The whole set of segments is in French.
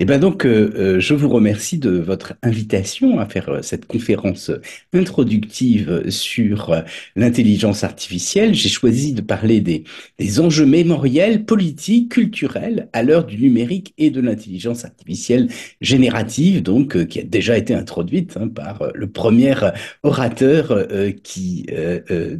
Et eh ben donc, euh, euh, je vous remercie de votre invitation à faire euh, cette conférence introductive sur l'intelligence artificielle. J'ai choisi de parler des, enjeux mémoriels, politiques, culturels à l'heure du numérique et de l'intelligence artificielle générative, donc qui a déjà été introduite hein, par le premier orateur qui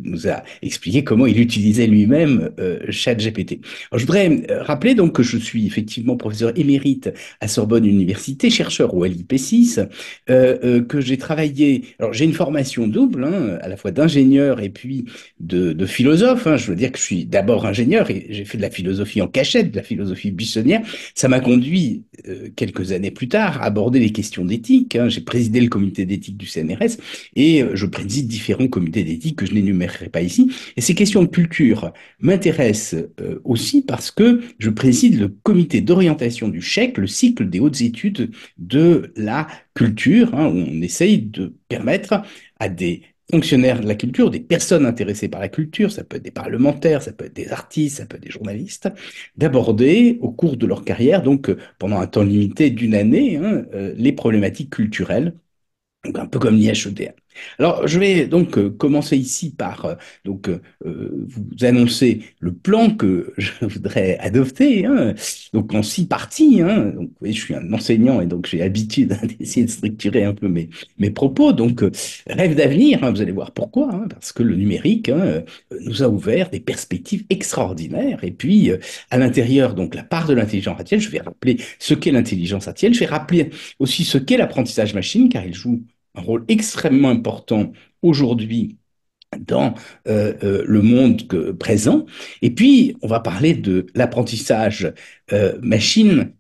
nous a expliqué comment il utilisait lui-même ChatGPT. je voudrais rappeler donc que je suis effectivement professeur émérite à Sorbonne Université, chercheur au LIP6, euh, euh, que j'ai travaillé. Alors j'ai une formation double, hein, à la fois d'ingénieur et puis de, philosophe. Hein. Je veux dire que je suis d'abord ingénieur et j'ai fait de la philosophie en cachette, de la philosophie buissonnière. Ça m'a conduit euh, quelques années plus tard à aborder les questions d'éthique. Hein. J'ai présidé le comité d'éthique du CNRS et je préside différents comités d'éthique que je n'énumérerai pas ici. Et ces questions de culture m'intéressent aussi parce que je préside le comité d'orientation du chèque, le cycle des hautes études de la culture, hein, on essaye de permettre à des fonctionnaires de la culture, des personnes intéressées par la culture, ça peut être des parlementaires, ça peut être des artistes, ça peut être des journalistes, d'aborder au cours de leur carrière, donc euh, pendant un temps limité d'une année, hein, euh, les problématiques culturelles, un peu comme l'IHEDA. Alors, je vais donc euh, commencer ici par euh, donc euh, vous annoncer le plan que je voudrais adopter, hein. donc en six parties. Hein. donc, je suis un enseignant et donc j'ai l'habitude hein, d'essayer de structurer un peu mes, mes propos. Donc, rêve d'avenir, vous allez voir pourquoi, parce que le numérique nous a ouvert des perspectives extraordinaires. Et puis, à l'intérieur, donc la part de l'intelligence artificielle, je vais rappeler ce qu'est l'intelligence artificielle, je vais rappeler aussi ce qu'est l'apprentissage machine, car il joue un rôle extrêmement important aujourd'hui dans euh, euh, le monde que, présent. Et puis, on va parler de l'apprentissage euh, machine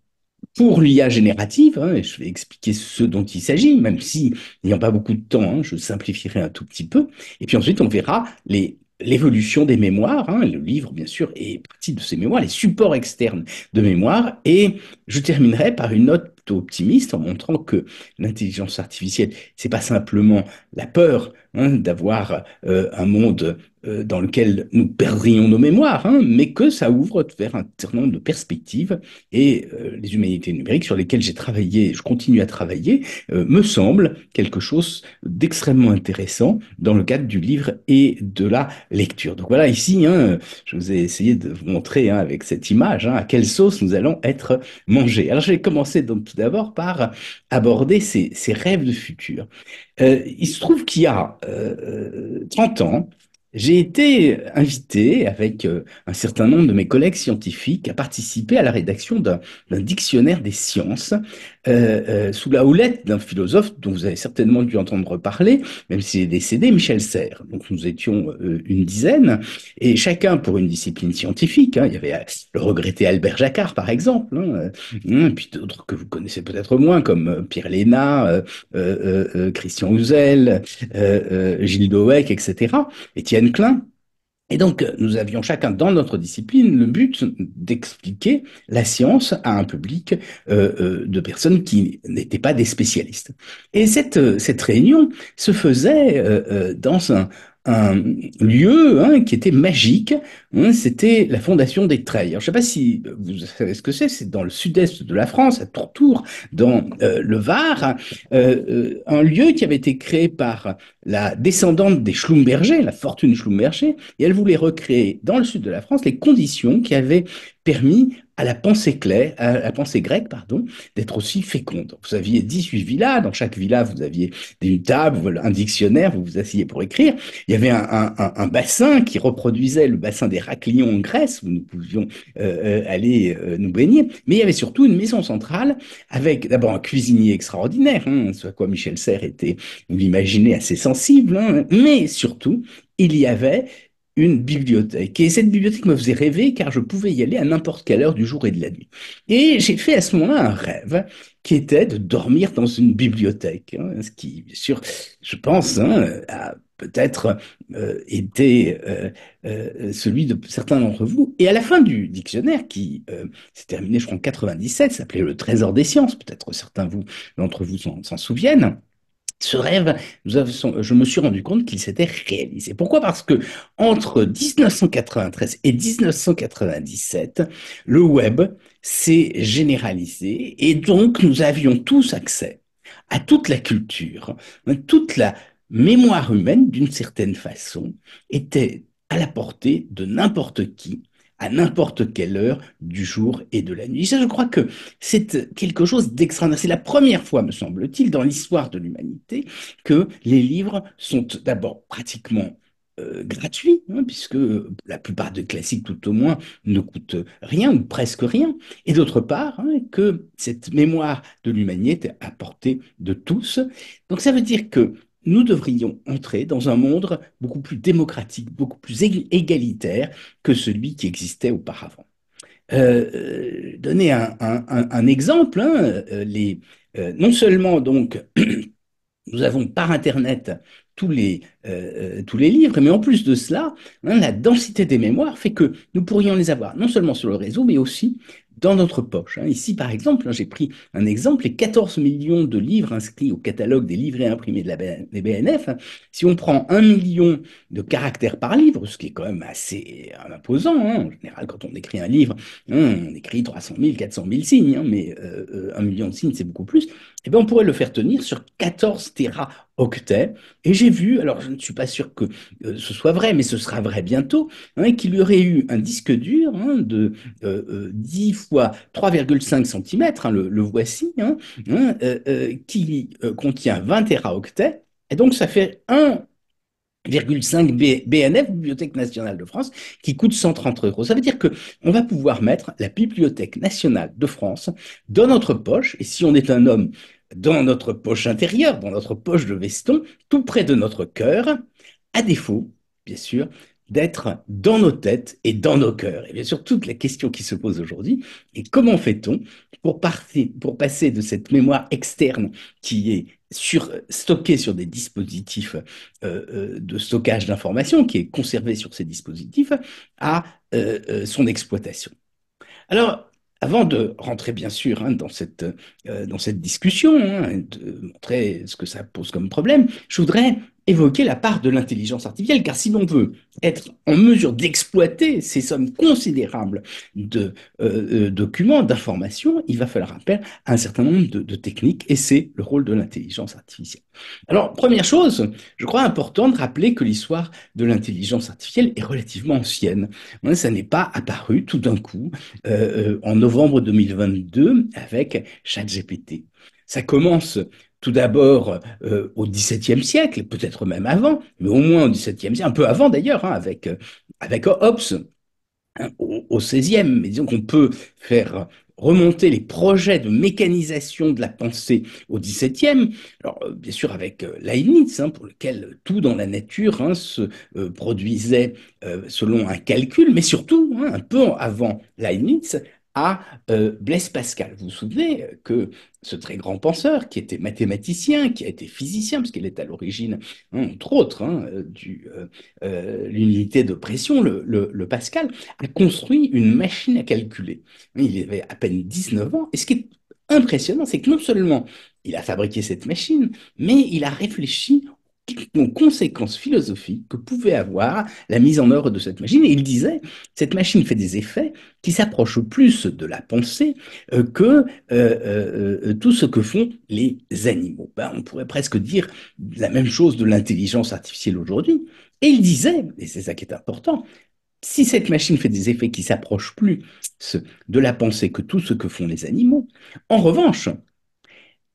pour l'IA générative, hein, et je vais expliquer ce dont il s'agit, même si, n'ayant pas beaucoup de temps, hein, je simplifierai un tout petit peu. Et puis ensuite, on verra les l'évolution des mémoires, hein, le livre bien sûr est partie de ces mémoires, les supports externes de mémoire, et je terminerai par une note optimiste en montrant que l'intelligence artificielle, c'est pas simplement la peur hein, d'avoir euh, un monde euh, dans lequel nous perdrions nos mémoires, hein, mais que ça ouvre vers un certain nombre de perspectives et euh, les humanités numériques sur lesquelles j'ai travaillé, je continue à travailler, euh, me semble quelque chose d'extrêmement intéressant dans le cadre du livre et de la lecture. Donc voilà, ici, hein, je vous ai essayé de vous montrer hein, avec cette image hein, à quelle sauce nous allons être mangés. Alors je vais commencer donc tout d'abord par aborder ces, ces, rêves de futur. il se trouve qu'il y a 30 ans, j'ai été invité avec euh, un certain nombre de mes collègues scientifiques à participer à la rédaction d'un dictionnaire des sciences euh, euh, sous la houlette d'un philosophe dont vous avez certainement dû entendre parler, même s'il est décédé, Michel Serres. Donc nous étions euh, une dizaine, et chacun pour une discipline scientifique. Hein. Il y avait le regretté Albert Jacquard, par exemple, hein, hein, et puis d'autres que vous connaissez peut-être moins, comme Pierre Léna, Christian Houzel, Gilles Doeck, etc., Étienne Klein. Et donc, nous avions chacun dans notre discipline le but d'expliquer la science à un public euh, euh, de personnes qui n'étaient pas des spécialistes. Et cette, euh, cette réunion se faisait dans un, un lieu hein, qui était magique. Hein, c'était la fondation des Treilles. je ne sais pas si euh, vous savez ce que c'est. C'est dans le sud-est de la France, à Tourtour, dans euh, le Var, euh, un lieu qui avait été créé par la descendante des Schlumberger, la fortune Schlumberger, et elle voulait recréer dans le sud de la France les conditions qui avaient permis à la pensée, la pensée grecque pardon, d'être aussi féconde. Vous aviez 18 villas, dans chaque villa vous aviez une table, un dictionnaire, vous vous asseyez pour écrire. Il y avait un, bassin qui reproduisait le bassin des Raclions en Grèce, où nous pouvions euh, euh, aller euh, nous baigner. Mais il y avait surtout une maison centrale avec d'abord un cuisinier extraordinaire, hein, ce à quoi Michel Serres était, vous l'imaginez, assez sensible, hein. mais surtout il y avait une bibliothèque. Et cette bibliothèque me faisait rêver car je pouvais y aller à n'importe quelle heure du jour et de la nuit. Et j'ai fait à ce moment-là un rêve qui était de dormir dans une bibliothèque, hein, ce qui, bien sûr, je pense, hein, a peut-être euh, été euh, euh, celui de certains d'entre vous. Et à la fin du dictionnaire, qui s'est terminé, je crois, en 97, s'appelait Le Trésor des sciences, peut-être certains d'entre vous s'en souviennent, ce rêve, je me suis rendu compte qu'il s'était réalisé. Pourquoi Parce que entre 1993 et 1997, le web s'est généralisé et donc nous avions tous accès à toute la culture, toute la mémoire humaine d'une certaine façon était à la portée de n'importe qui à n'importe quelle heure du jour et de la nuit. ça, je crois que c'est quelque chose d'extraordinaire. C'est la première fois, me semble-t-il, dans l'histoire de l'humanité que les livres sont d'abord pratiquement euh, gratuits, hein, puisque la plupart des classiques, tout au moins, ne coûtent rien ou presque rien, et d'autre part, hein, que cette mémoire de l'humanité est à portée de tous. Donc ça veut dire que nous devrions entrer dans un monde beaucoup plus démocratique, beaucoup plus égalitaire que celui qui existait auparavant. Euh, euh, donner un, exemple, hein, euh, non seulement donc nous avons par Internet tous les euh, euh, tous les livres, mais en plus de cela, hein, la densité des mémoires fait que nous pourrions les avoir non seulement sur le réseau, mais aussi dans notre poche. Hein. Ici, par exemple, hein, j'ai pris un exemple, les 14 millions de livres inscrits au catalogue des livrets imprimés de la BNF. Si on prend un million de caractères par livre, ce qui est quand même assez euh, imposant, en général, quand on écrit un livre, on écrit 300 000, 400 000 signes, mais un million de signes, c'est beaucoup plus, Et eh bien, on pourrait le faire tenir sur 14 téraoctets. Et j'ai vu, alors je ne suis pas sûr que euh, ce soit vrai, mais ce sera vrai bientôt, hein, qu'il y aurait eu un disque dur hein, de 10 euh, euh, fois 3,5 cm, hein, le, voici, qui contient 20 teraoctets, et donc ça fait 1,5 BNF, Bibliothèque nationale de France, qui coûte 130 euros. Ça veut dire qu'on va pouvoir mettre la Bibliothèque nationale de France dans notre poche, et si on est un homme dans notre poche intérieure, dans notre poche de veston, tout près de notre cœur, à défaut, bien sûr, d'être dans nos têtes et dans nos cœurs. Et bien sûr, toute la question qui se pose aujourd'hui est comment fait-on pour, pour, passer de cette mémoire externe qui est sur, stockée sur des dispositifs euh, euh, de stockage d'informations, qui est conservée sur ces dispositifs, à euh, son exploitation. Alors, avant de rentrer, bien sûr, hein, dans, cette, euh, dans cette discussion, hein, de montrer ce que ça pose comme problème, je voudrais évoquer la part de l'intelligence artificielle, car si l'on veut être en mesure d'exploiter ces sommes considérables de euh, euh, documents, d'informations, il va falloir appel à un certain nombre de, techniques, et c'est le rôle de l'intelligence artificielle. Alors, première chose, je crois important de rappeler que l'histoire de l'intelligence artificielle est relativement ancienne. Hein, ça n'est pas apparu tout d'un coup euh, en novembre 2022 avec ChatGPT. Ça commence tout d'abord euh, au XVIIe siècle, peut-être même avant, mais au moins au XVIIe siècle, un peu avant d'ailleurs, hein, avec, euh, avec Hobbes, hein, au, XVIe. Mais disons qu'on peut faire remonter les projets de mécanisation de la pensée au XVIIe, alors euh, bien sûr avec Leibniz, hein, pour lequel tout dans la nature se produisait selon un calcul, mais surtout un peu avant Leibniz, à euh, Blaise Pascal. Vous vous souvenez euh, que ce très grand penseur, qui était mathématicien, qui a été physicien, qu'il est à l'origine, hein, entre autres, hein, euh, de l'unité de pression, le, Pascal, a construit une machine à calculer. Il avait à peine 19 ans, et ce qui est impressionnant, c'est que non seulement il a fabriqué cette machine, mais il a réfléchi conséquences conséquences philosophiques que pouvait avoir la mise en œuvre de cette machine. Et il disait, cette machine fait des effets qui s'approchent plus de la pensée euh, que euh, euh, tout ce que font les animaux. Ben, on pourrait presque dire la même chose de l'intelligence artificielle aujourd'hui. Et il disait, et c'est ça qui est important, si cette machine fait des effets qui s'approchent plus de la pensée que tout ce que font les animaux, en revanche,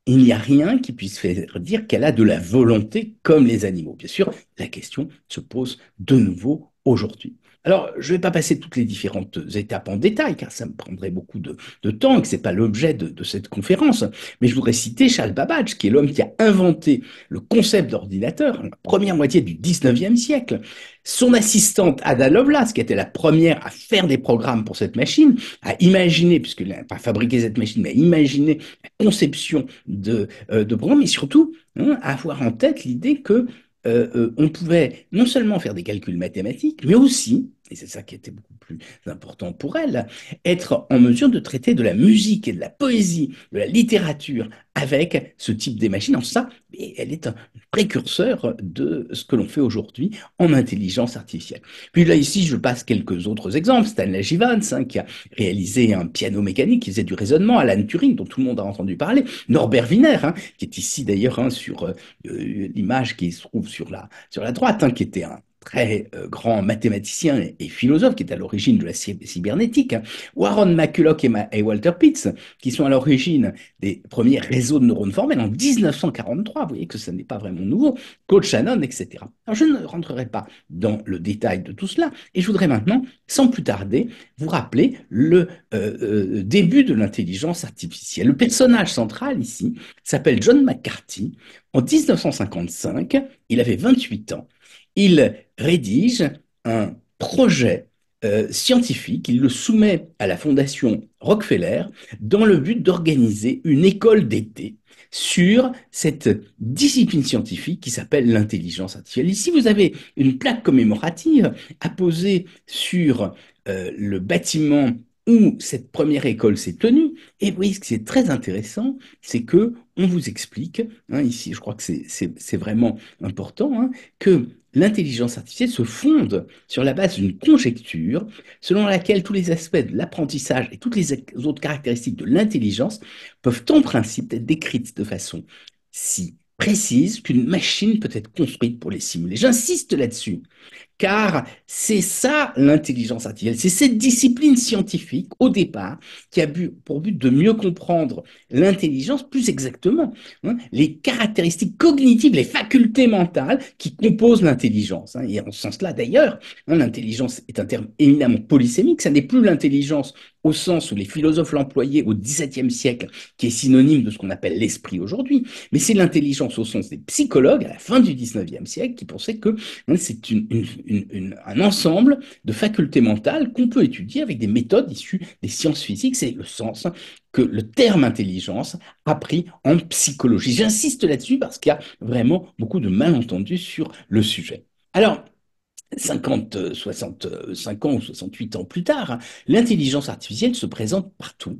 il n'y a rien qui puisse faire dire qu'elle a de la volonté comme les animaux. Bien sûr, la question se pose de nouveau aujourd'hui. Alors, je ne vais pas passer toutes les différentes étapes en détail, car ça me prendrait beaucoup de, temps et que ce n'est pas l'objet de, cette conférence, mais je voudrais citer Charles Babbage, qui est l'homme qui a inventé le concept d'ordinateur, la première moitié du 19e siècle. Son assistante Ada Lovelace, qui était la première à faire des programmes pour cette machine, a imaginé, puisqu'elle n'a pas fabriqué cette machine, mais a imaginé la conception de, euh, mais et surtout hein, à avoir en tête l'idée que euh, euh, on pouvait non seulement faire des calculs mathématiques, mais aussi et c'est ça qui était beaucoup plus important pour elle, être en mesure de traiter de la musique et de la poésie, de la littérature avec ce type des machines. En ça, elle est un précurseur de ce que l'on fait aujourd'hui en intelligence artificielle. Puis là, ici, je passe quelques autres exemples. Stanley Givans, hein, qui a réalisé un piano mécanique qui faisait du raisonnement. Alan Turing, dont tout le monde a entendu parler. Norbert Wiener, hein, qui est ici d'ailleurs hein, sur euh, euh, l'image qui se trouve sur la, sur la droite, qui était un, très euh, grand mathématicien et philosophe qui est à l'origine de la cybernétique, hein, Warren McCulloch et, Walter Pitts, qui sont à l'origine des premiers réseaux de neurones formels en 1943, vous voyez que ce n'est pas vraiment nouveau, Claude Shannon, etc. Alors je ne rentrerai pas dans le détail de tout cela, et je voudrais maintenant, sans plus tarder, vous rappeler le euh, euh, début de l'intelligence artificielle. Le personnage central ici s'appelle John McCarthy. En 1955, il avait 28 ans. Il rédige un projet euh, scientifique, il le soumet à la fondation Rockefeller dans le but d'organiser une école d'été sur cette discipline scientifique qui s'appelle l'intelligence artificielle. Ici, vous avez une plaque commémorative apposée sur euh, le bâtiment où cette première école s'est tenue. Et eh vous voyez, ce qui est très intéressant, c'est que on vous explique, hein, ici, je crois que c'est vraiment important, hein, que l'intelligence artificielle se fonde sur la base d'une conjecture selon laquelle tous les aspects de l'apprentissage et toutes les autres caractéristiques de l'intelligence peuvent en principe être décrites de façon si précise qu'une machine peut être construite pour les simuler. J'insiste là-dessus, car c'est ça l'intelligence artificielle, c'est cette discipline scientifique au départ qui a pour but de mieux comprendre l'intelligence, plus exactement hein, les caractéristiques cognitives, les facultés mentales qui composent l'intelligence. Hein. et en ce sens-là, d'ailleurs, hein, l'intelligence est un terme éminemment polysémique, ça n'est plus l'intelligence au sens où les philosophes l'employaient au XVIIe siècle, qui est synonyme de ce qu'on appelle l'esprit aujourd'hui, mais c'est l'intelligence au sens des psychologues à la fin du XIXe siècle qui pensaient que c'est une un ensemble de facultés mentales qu'on peut étudier avec des méthodes issues des sciences physiques. C'est le sens que le terme intelligence a pris en psychologie. J'insiste là-dessus parce qu'il y a vraiment beaucoup de malentendus sur le sujet. Alors, 50, 65 euh, ans ou 68 ans plus tard, l'intelligence artificielle se présente partout.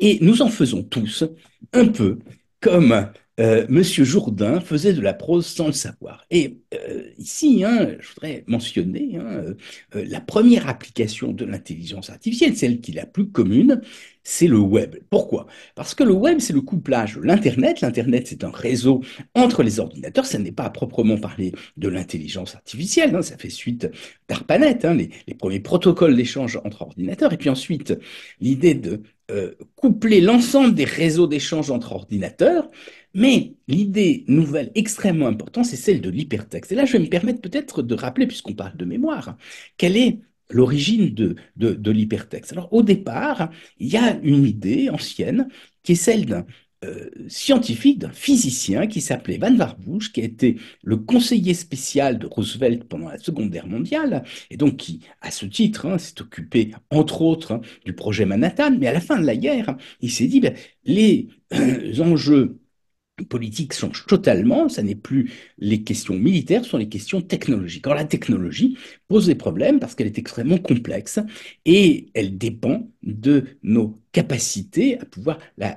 Et nous en faisons tous un peu comme M. Euh, Monsieur Jourdain faisait de la prose sans le savoir. Et euh, ici, hein, je voudrais mentionner hein, euh, la première application de l'intelligence artificielle, celle qui est la plus commune, c'est le web. Pourquoi Parce que le web, c'est le couplage de l'Internet. L'Internet, c'est un réseau entre les ordinateurs. Ça n'est pas à proprement parler de l'intelligence artificielle. Hein, ça fait suite d'ARPANET, hein, les, premiers protocoles d'échange entre ordinateurs. Et puis ensuite, l'idée de euh, coupler l'ensemble des réseaux d'échange entre ordinateurs, mais l'idée nouvelle extrêmement importante, c'est celle de l'hypertexte. Et là, je vais me permettre peut-être de rappeler, puisqu'on parle de mémoire, quelle est l'origine de, de, de l'hypertexte. Alors, au départ, il y a une idée ancienne qui est celle d'un euh, scientifique d'un physicien qui s'appelait Van Warburg, qui a été le conseiller spécial de Roosevelt pendant la Seconde Guerre mondiale, et donc qui, à ce titre, hein, s'est occupé, entre autres, hein, du projet Manhattan, mais à la fin de la guerre, il s'est dit, ben, les euh, enjeux politiques changent totalement, ça n'est plus les questions militaires, ce sont les questions technologiques. Alors la technologie pose des problèmes parce qu'elle est extrêmement complexe et elle dépend de nos capacités à pouvoir la,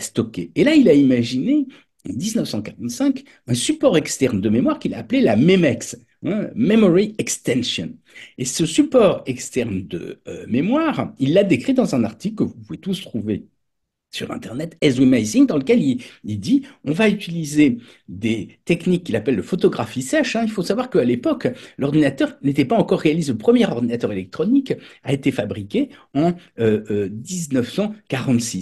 stocker. Et là, il a imaginé, en 1945, un support externe de mémoire qu'il a appelé la MEMEX, hein, Memory Extension. Et ce support externe de euh, mémoire, il l'a décrit dans un article que vous pouvez tous trouver sur Internet, As Amazing, dans lequel il, dit on va utiliser des techniques qu'il appelle le photographie sèche. Hein. Il faut savoir qu'à l'époque, l'ordinateur n'était pas encore réalisé. Le premier ordinateur électronique a été fabriqué en 1946. Euh,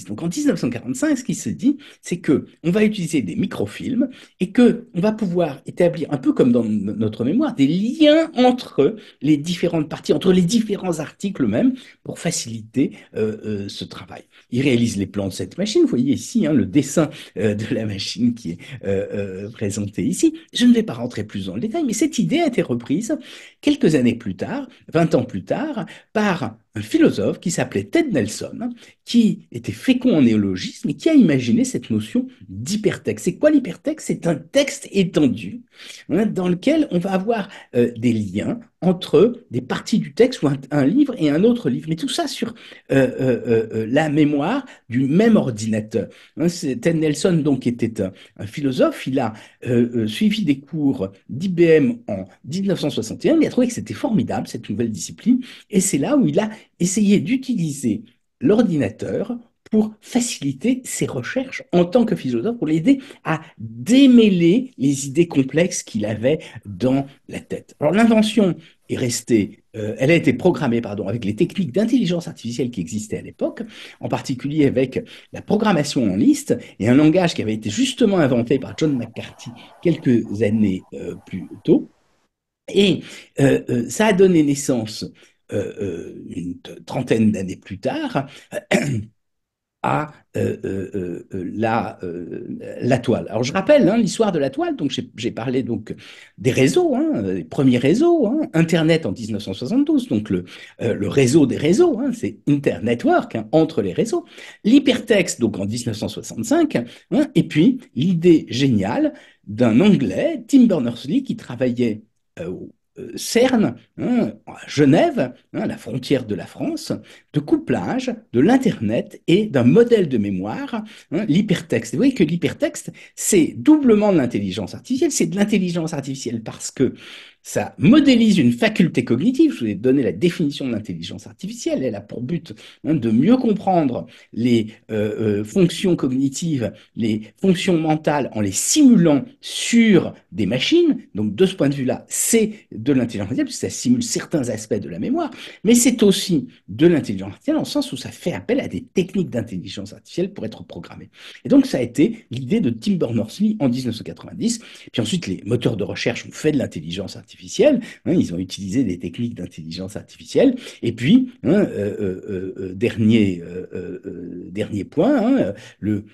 euh, Donc en 1945, ce qui se dit, c'est que on va utiliser des microfilms et que on va pouvoir établir, un peu comme dans notre mémoire, des liens entre les différentes parties, entre les différents articles même, pour faciliter euh, ce travail. Il réalise les plans de cette machine. Vous voyez ici hein, le dessin euh, de la machine qui est euh, euh, présenté ici. Je ne vais pas rentrer plus dans le détail, mais cette idée a été reprise quelques années plus tard, 20 ans plus tard, par un philosophe qui s'appelait Ted Nelson, qui était fécond en néologisme et qui a imaginé cette notion d'hypertexte. C'est quoi l'hypertexte C'est un texte étendu hein, dans lequel on va avoir euh, des liens entre des parties du texte ou un, livre et un autre livre. Mais tout ça sur euh, euh, la mémoire du même ordinateur. Hein. Ted Nelson donc était un, un philosophe. Il a suivi des cours d'IBM en 1961. Il a trouvé que c'était formidable cette nouvelle discipline et c'est là où il a essayer d'utiliser l'ordinateur pour faciliter ses recherches en tant que philosophe, pour l'aider à démêler les idées complexes qu'il avait dans la tête. Alors l'invention est restée, euh, elle a été programmée pardon, avec les techniques d'intelligence artificielle qui existaient à l'époque, en particulier avec la programmation en liste et un langage qui avait été justement inventé par John McCarthy quelques années euh, plus tôt. Et euh, ça a donné naissance euh, euh, une trentaine d'années plus tard, à euh, la, la, toile. Alors je rappelle hein, l'histoire de la toile, donc j'ai parlé donc des réseaux, hein, les premiers réseaux, hein, Internet en 1972, donc le, le réseau des réseaux, hein, c'est Internetwork, entre les réseaux, l'hypertexte donc en 1965, et puis l'idée géniale d'un Anglais, Tim Berners-Lee, qui travaillait au CERN, hein, à Genève, hein, la frontière de la France, de couplage de l'Internet et d'un modèle de mémoire, hein, l'hypertexte. Vous voyez que l'hypertexte, c'est doublement de l'intelligence artificielle, c'est de l'intelligence artificielle parce que ça modélise une faculté cognitive. Je vous ai donné la définition de l'intelligence artificielle. Elle a pour but hein, de mieux comprendre les euh, euh, fonctions cognitives, les fonctions mentales en les simulant sur des machines. Donc de ce point de vue-là, c'est de l'intelligence artificielle puisque ça simule certains aspects de la mémoire, mais c'est aussi de l'intelligence artificielle en le sens où ça fait appel à des techniques d'intelligence artificielle pour être programmées. Et donc ça a été l'idée de Tim Berners-Lee en 1990. Puis ensuite, les moteurs de recherche ont fait de l'intelligence artificielle artificielle. Hein, ils ont utilisé des techniques d'intelligence artificielle. Et puis, hein, euh, euh, euh, dernier, dernier point, hein, le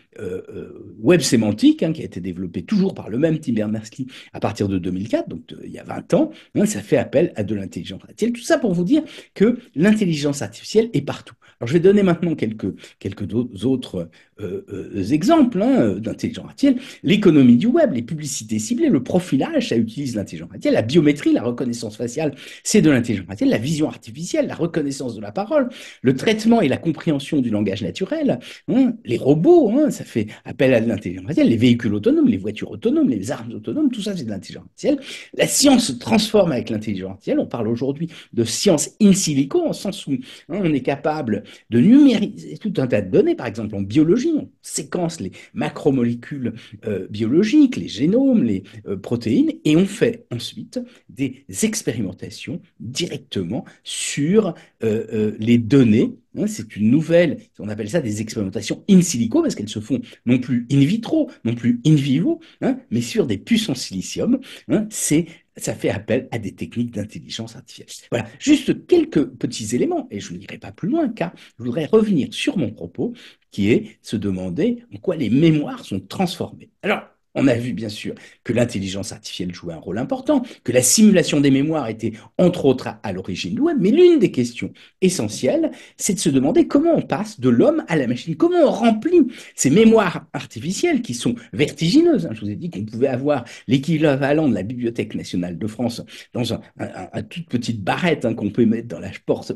web sémantique, qui a été développé toujours par le même Tim Berners-Lee à partir de 2004, donc il y a 20 ans, ça fait appel à de l'intelligence artificielle. Tout ça pour vous dire que l'intelligence artificielle est partout. Alors, je vais donner maintenant quelques, quelques autres euh, euh, exemples hein, d'intelligence artificielle. L'économie du web, les publicités ciblées, le profilage, ça utilise l'intelligence artificielle. La biométrie, la reconnaissance faciale, c'est de l'intelligence artificielle. La vision artificielle, la reconnaissance de la parole, le traitement et la compréhension du langage naturel. Hein. les robots, hein, ça fait appel à l'intelligence artificielle. Les véhicules autonomes, les voitures autonomes, les armes autonomes, tout ça, c'est de l'intelligence artificielle. La science se transforme avec l'intelligence artificielle. On parle aujourd'hui de science in silico, en sens où hein, on est capable de numériser tout un tas de données, par exemple en biologie, on séquence les macromolécules euh, biologiques, les génomes, les euh, protéines, et on fait ensuite des expérimentations directement sur euh, les données. Hein, c'est une nouvelle, on appelle ça des expérimentations in silico, parce qu'elles se font non plus in vitro, non plus in vivo, hein, mais sur des puces en silicium. Hein, c'est ça fait appel à des techniques d'intelligence artificielle. Voilà, juste quelques petits éléments, et je n'irai pas plus loin, car je voudrais revenir sur mon propos, qui est se demander en quoi les mémoires sont transformées. Alors, on a vu bien sûr que l'intelligence artificielle jouait un rôle important, que la simulation des mémoires était entre autres à, l'origine de web, mais l'une des questions essentielles, c'est de se demander comment on passe de l'homme à la machine, comment on remplit ces mémoires artificielles qui sont vertigineuses. Je vous ai dit qu'on pouvait avoir l'équivalent de la Bibliothèque nationale de France dans une toute petite barrette hein, qu'on peut mettre dans la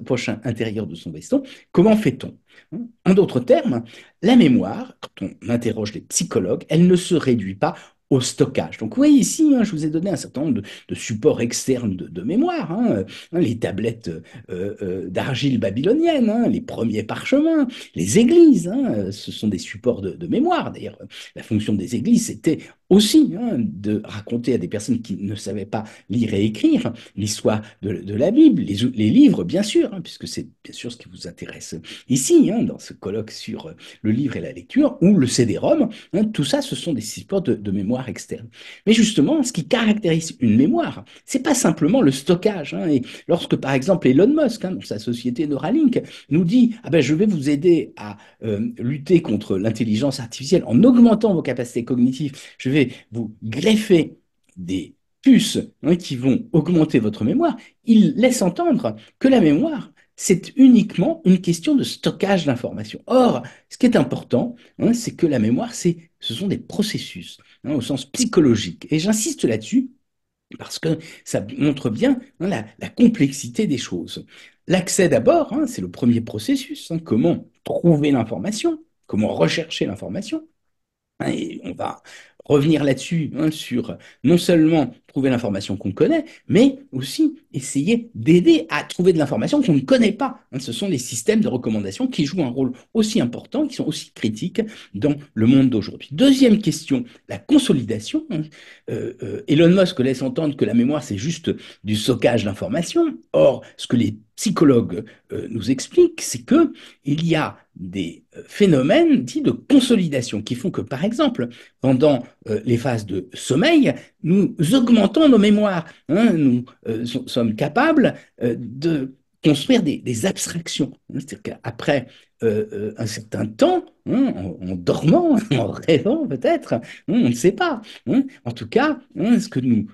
poche intérieure de son veston. Comment fait-on en d'autres termes, la mémoire, quand on interroge les psychologues, elle ne se réduit pas au stockage. Donc vous voyez ici, hein, je vous ai donné un certain nombre de, supports externes de, mémoire, hein, hein, les tablettes euh, euh, d'argile babylonienne, les premiers parchemins, les églises, ce sont des supports de, mémoire. D'ailleurs, la fonction des églises, c'était aussi de raconter à des personnes qui ne savaient pas lire et écrire l'histoire de, la Bible, les, les livres, bien sûr, puisque c'est bien sûr ce qui vous intéresse ici, dans ce colloque sur le livre et la lecture, ou le CD-ROM, tout ça, ce sont des supports de mémoire externe. Mais justement, ce qui caractérise une mémoire, c'est pas simplement le stockage. Hein. Et lorsque, par exemple, Elon Musk, hein, dans sa société Neuralink, nous dit ah ben, je vais vous aider à euh, lutter contre l'intelligence artificielle en augmentant vos capacités cognitives, je vais vous greffer des puces hein, qui vont augmenter votre mémoire, il laisse entendre que la mémoire, c'est uniquement une question de stockage d'informations. Or, ce qui est important, hein, c'est que la mémoire, c'est, ce sont des processus, hein, au sens psychologique. Et j'insiste là-dessus, parce que ça montre bien hein, la, complexité des choses. L'accès d'abord, c'est le premier processus. comment trouver l'information Comment rechercher l'information et on va revenir là-dessus, sur non seulement trouver l'information qu'on connaît, mais aussi essayer d'aider à trouver de l'information qu'on ne connaît pas. Hein, ce sont les systèmes de recommandation qui jouent un rôle aussi important, qui sont aussi critiques dans le monde d'aujourd'hui. Deuxième question, la consolidation. Hein, euh, euh, Elon Musk laisse entendre que la mémoire, c'est juste du stockage d'informations. Or, ce que les psychologues euh, nous expliquent, c'est que il y a des phénomènes dits de consolidation qui font que, par exemple, pendant les phases de sommeil, nous augmentons nos mémoires. Hein. nous euh, sommes capables euh, de construire des, abstractions. C'est-à-dire qu'après euh, un certain temps, hein, en, dormant, en rêvant peut-être, hein, on ne sait pas. en tout cas, ce que nous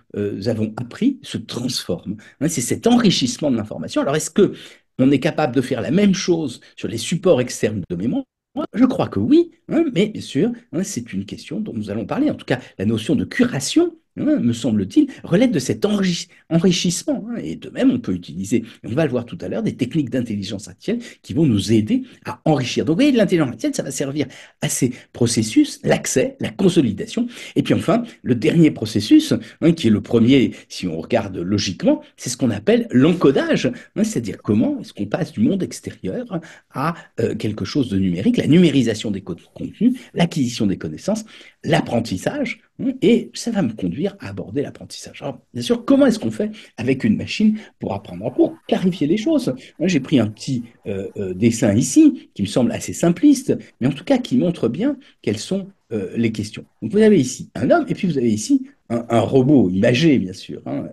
avons appris se transforme. C'est cet enrichissement de l'information. Alors est-ce que on est capable de faire la même chose sur les supports externes de mémoire je crois que oui, mais bien sûr, c'est une question dont nous allons parler. En tout cas, la notion de curation Hein, me semble-t-il, relève de cet enrichissement. Hein, et de même, on peut utiliser, on va le voir tout à l'heure, des techniques d'intelligence artificielle qui vont nous aider à enrichir. Donc, vous voyez, l'intelligence artificielle, ça va servir à ces processus, l'accès, la consolidation. Et puis enfin, le dernier processus, hein, qui est le premier, si on regarde logiquement, c'est ce qu'on appelle l'encodage. C'est-à-dire comment est-ce qu'on passe du monde extérieur à euh, quelque chose de numérique, la numérisation des contenus, l'acquisition des connaissances l'apprentissage, hein, et ça va me conduire à aborder l'apprentissage. Alors, bien sûr, comment est-ce qu'on fait avec une machine pour apprendre pour Clarifier les choses. J'ai pris un petit euh, euh, dessin ici, qui me semble assez simpliste, mais en tout cas qui montre bien quelles sont euh, les questions. vous avez ici un homme, et puis vous avez ici un, robot imagé, bien sûr. Hein,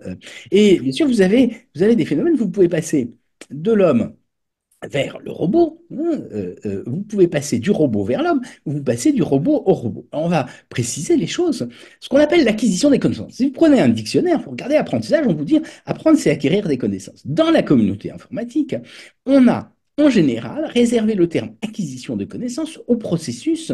et bien sûr, vous avez, vous avez des phénomènes, vous pouvez passer de l'homme vers le robot, hein, euh, euh, vous pouvez passer du robot vers l'homme, vous passez du robot au robot. on va préciser les choses. Ce qu'on appelle l'acquisition des connaissances. Si vous prenez un dictionnaire, vous regardez apprentissage, on vous dit apprendre, c'est acquérir des connaissances. Dans la communauté informatique, on a en général réservé le terme acquisition de connaissances au processus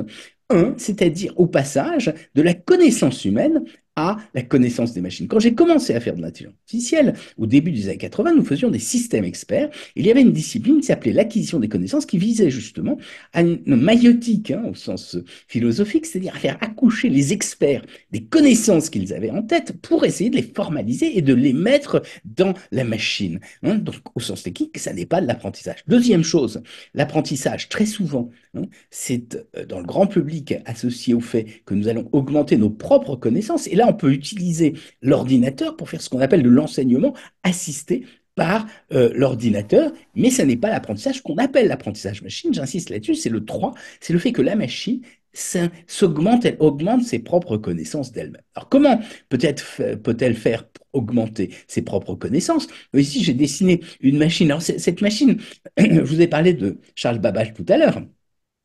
1, c'est-à-dire au passage de la connaissance humaine à la connaissance des machines. Quand j'ai commencé à faire de l'intelligence artificielle, au début des années 80, nous faisions des systèmes experts. Il y avait une discipline qui s'appelait l'acquisition des connaissances qui visait justement à une maïotique, hein, au sens euh, philosophique, c'est-à-dire à faire accoucher les experts des connaissances qu'ils avaient en tête pour essayer de les formaliser et de les mettre dans la machine. Hein. donc, au sens technique, ça n'est pas de l'apprentissage. Deuxième chose, l'apprentissage, très souvent, hein, c'est euh, dans le grand public associé au fait que nous allons augmenter nos propres connaissances là, on peut utiliser l'ordinateur pour faire ce qu'on appelle de l'enseignement assisté par euh, l'ordinateur, mais ce n'est pas l'apprentissage qu'on appelle l'apprentissage machine, j'insiste là-dessus, c'est le 3, c'est le fait que la machine s'augmente, elle augmente ses propres connaissances d'elle-même. Alors comment peut-être peut-elle faire augmenter ses propres connaissances Ici, j'ai dessiné une machine. Alors cette machine, je vous ai parlé de Charles Babbage tout à l'heure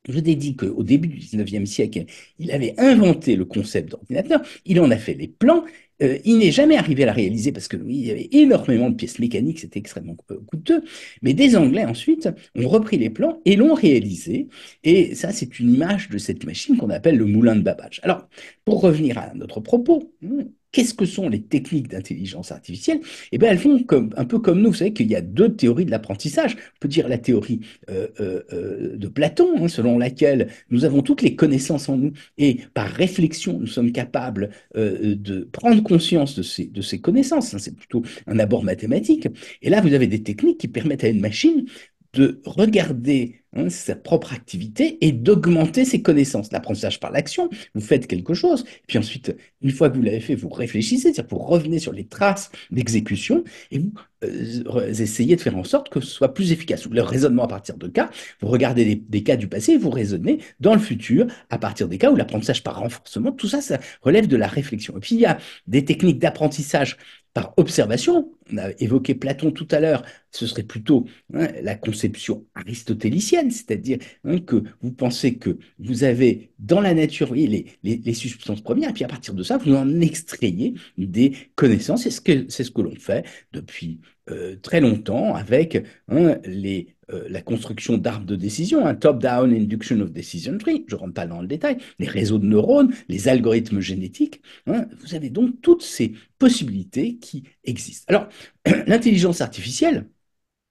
je ai dit qu'au début du 19e siècle, il avait inventé le concept d'ordinateur, il en a fait les plans, euh, il n'est jamais arrivé à la réaliser parce que oui, il y avait énormément de pièces mécaniques, c'était extrêmement euh, coûteux. Mais des Anglais ensuite ont repris les plans et l'ont réalisé. Et ça, c'est une image de cette machine qu'on appelle le moulin de Babbage. Alors, pour revenir à notre propos, hmm, Qu'est-ce que sont les techniques d'intelligence artificielle Eh bien, elles font comme, un peu comme nous. Vous savez qu'il y a deux théories de l'apprentissage. On peut dire la théorie euh, euh, euh, de Platon, hein, selon laquelle nous avons toutes les connaissances en nous et par réflexion, nous sommes capables de prendre conscience de ces, connaissances. Hein. C'est plutôt un abord mathématique. Et là, vous avez des techniques qui permettent à une machine de regarder hein, sa propre activité et d'augmenter ses connaissances. L'apprentissage par l'action, vous faites quelque chose, puis ensuite, une fois que vous l'avez fait, vous réfléchissez, c'est-à-dire vous revenez sur les traces d'exécution et vous euh, essayez de faire en sorte que ce soit plus efficace. Le raisonnement à partir de cas, vous regardez des, cas du passé vous raisonnez dans le futur à partir des cas où l'apprentissage par renforcement, tout ça, ça relève de la réflexion. Et puis, il y a des techniques d'apprentissage par observation. On a évoqué Platon tout à l'heure, ce serait plutôt hein, la conception aristotélicienne, c'est-à-dire hein, que vous pensez que vous avez dans la nature les, substances premières, et puis à partir de ça, vous en extrayez des connaissances. C'est ce que, c'est ce que l'on fait depuis euh, très longtemps avec hein, les, euh, la construction d'arbres de décision, un top-down induction of decision tree, je ne rentre pas dans le détail, les réseaux de neurones, les algorithmes génétiques. Hein. vous avez donc toutes ces possibilités qui existent. Alors, l'intelligence artificielle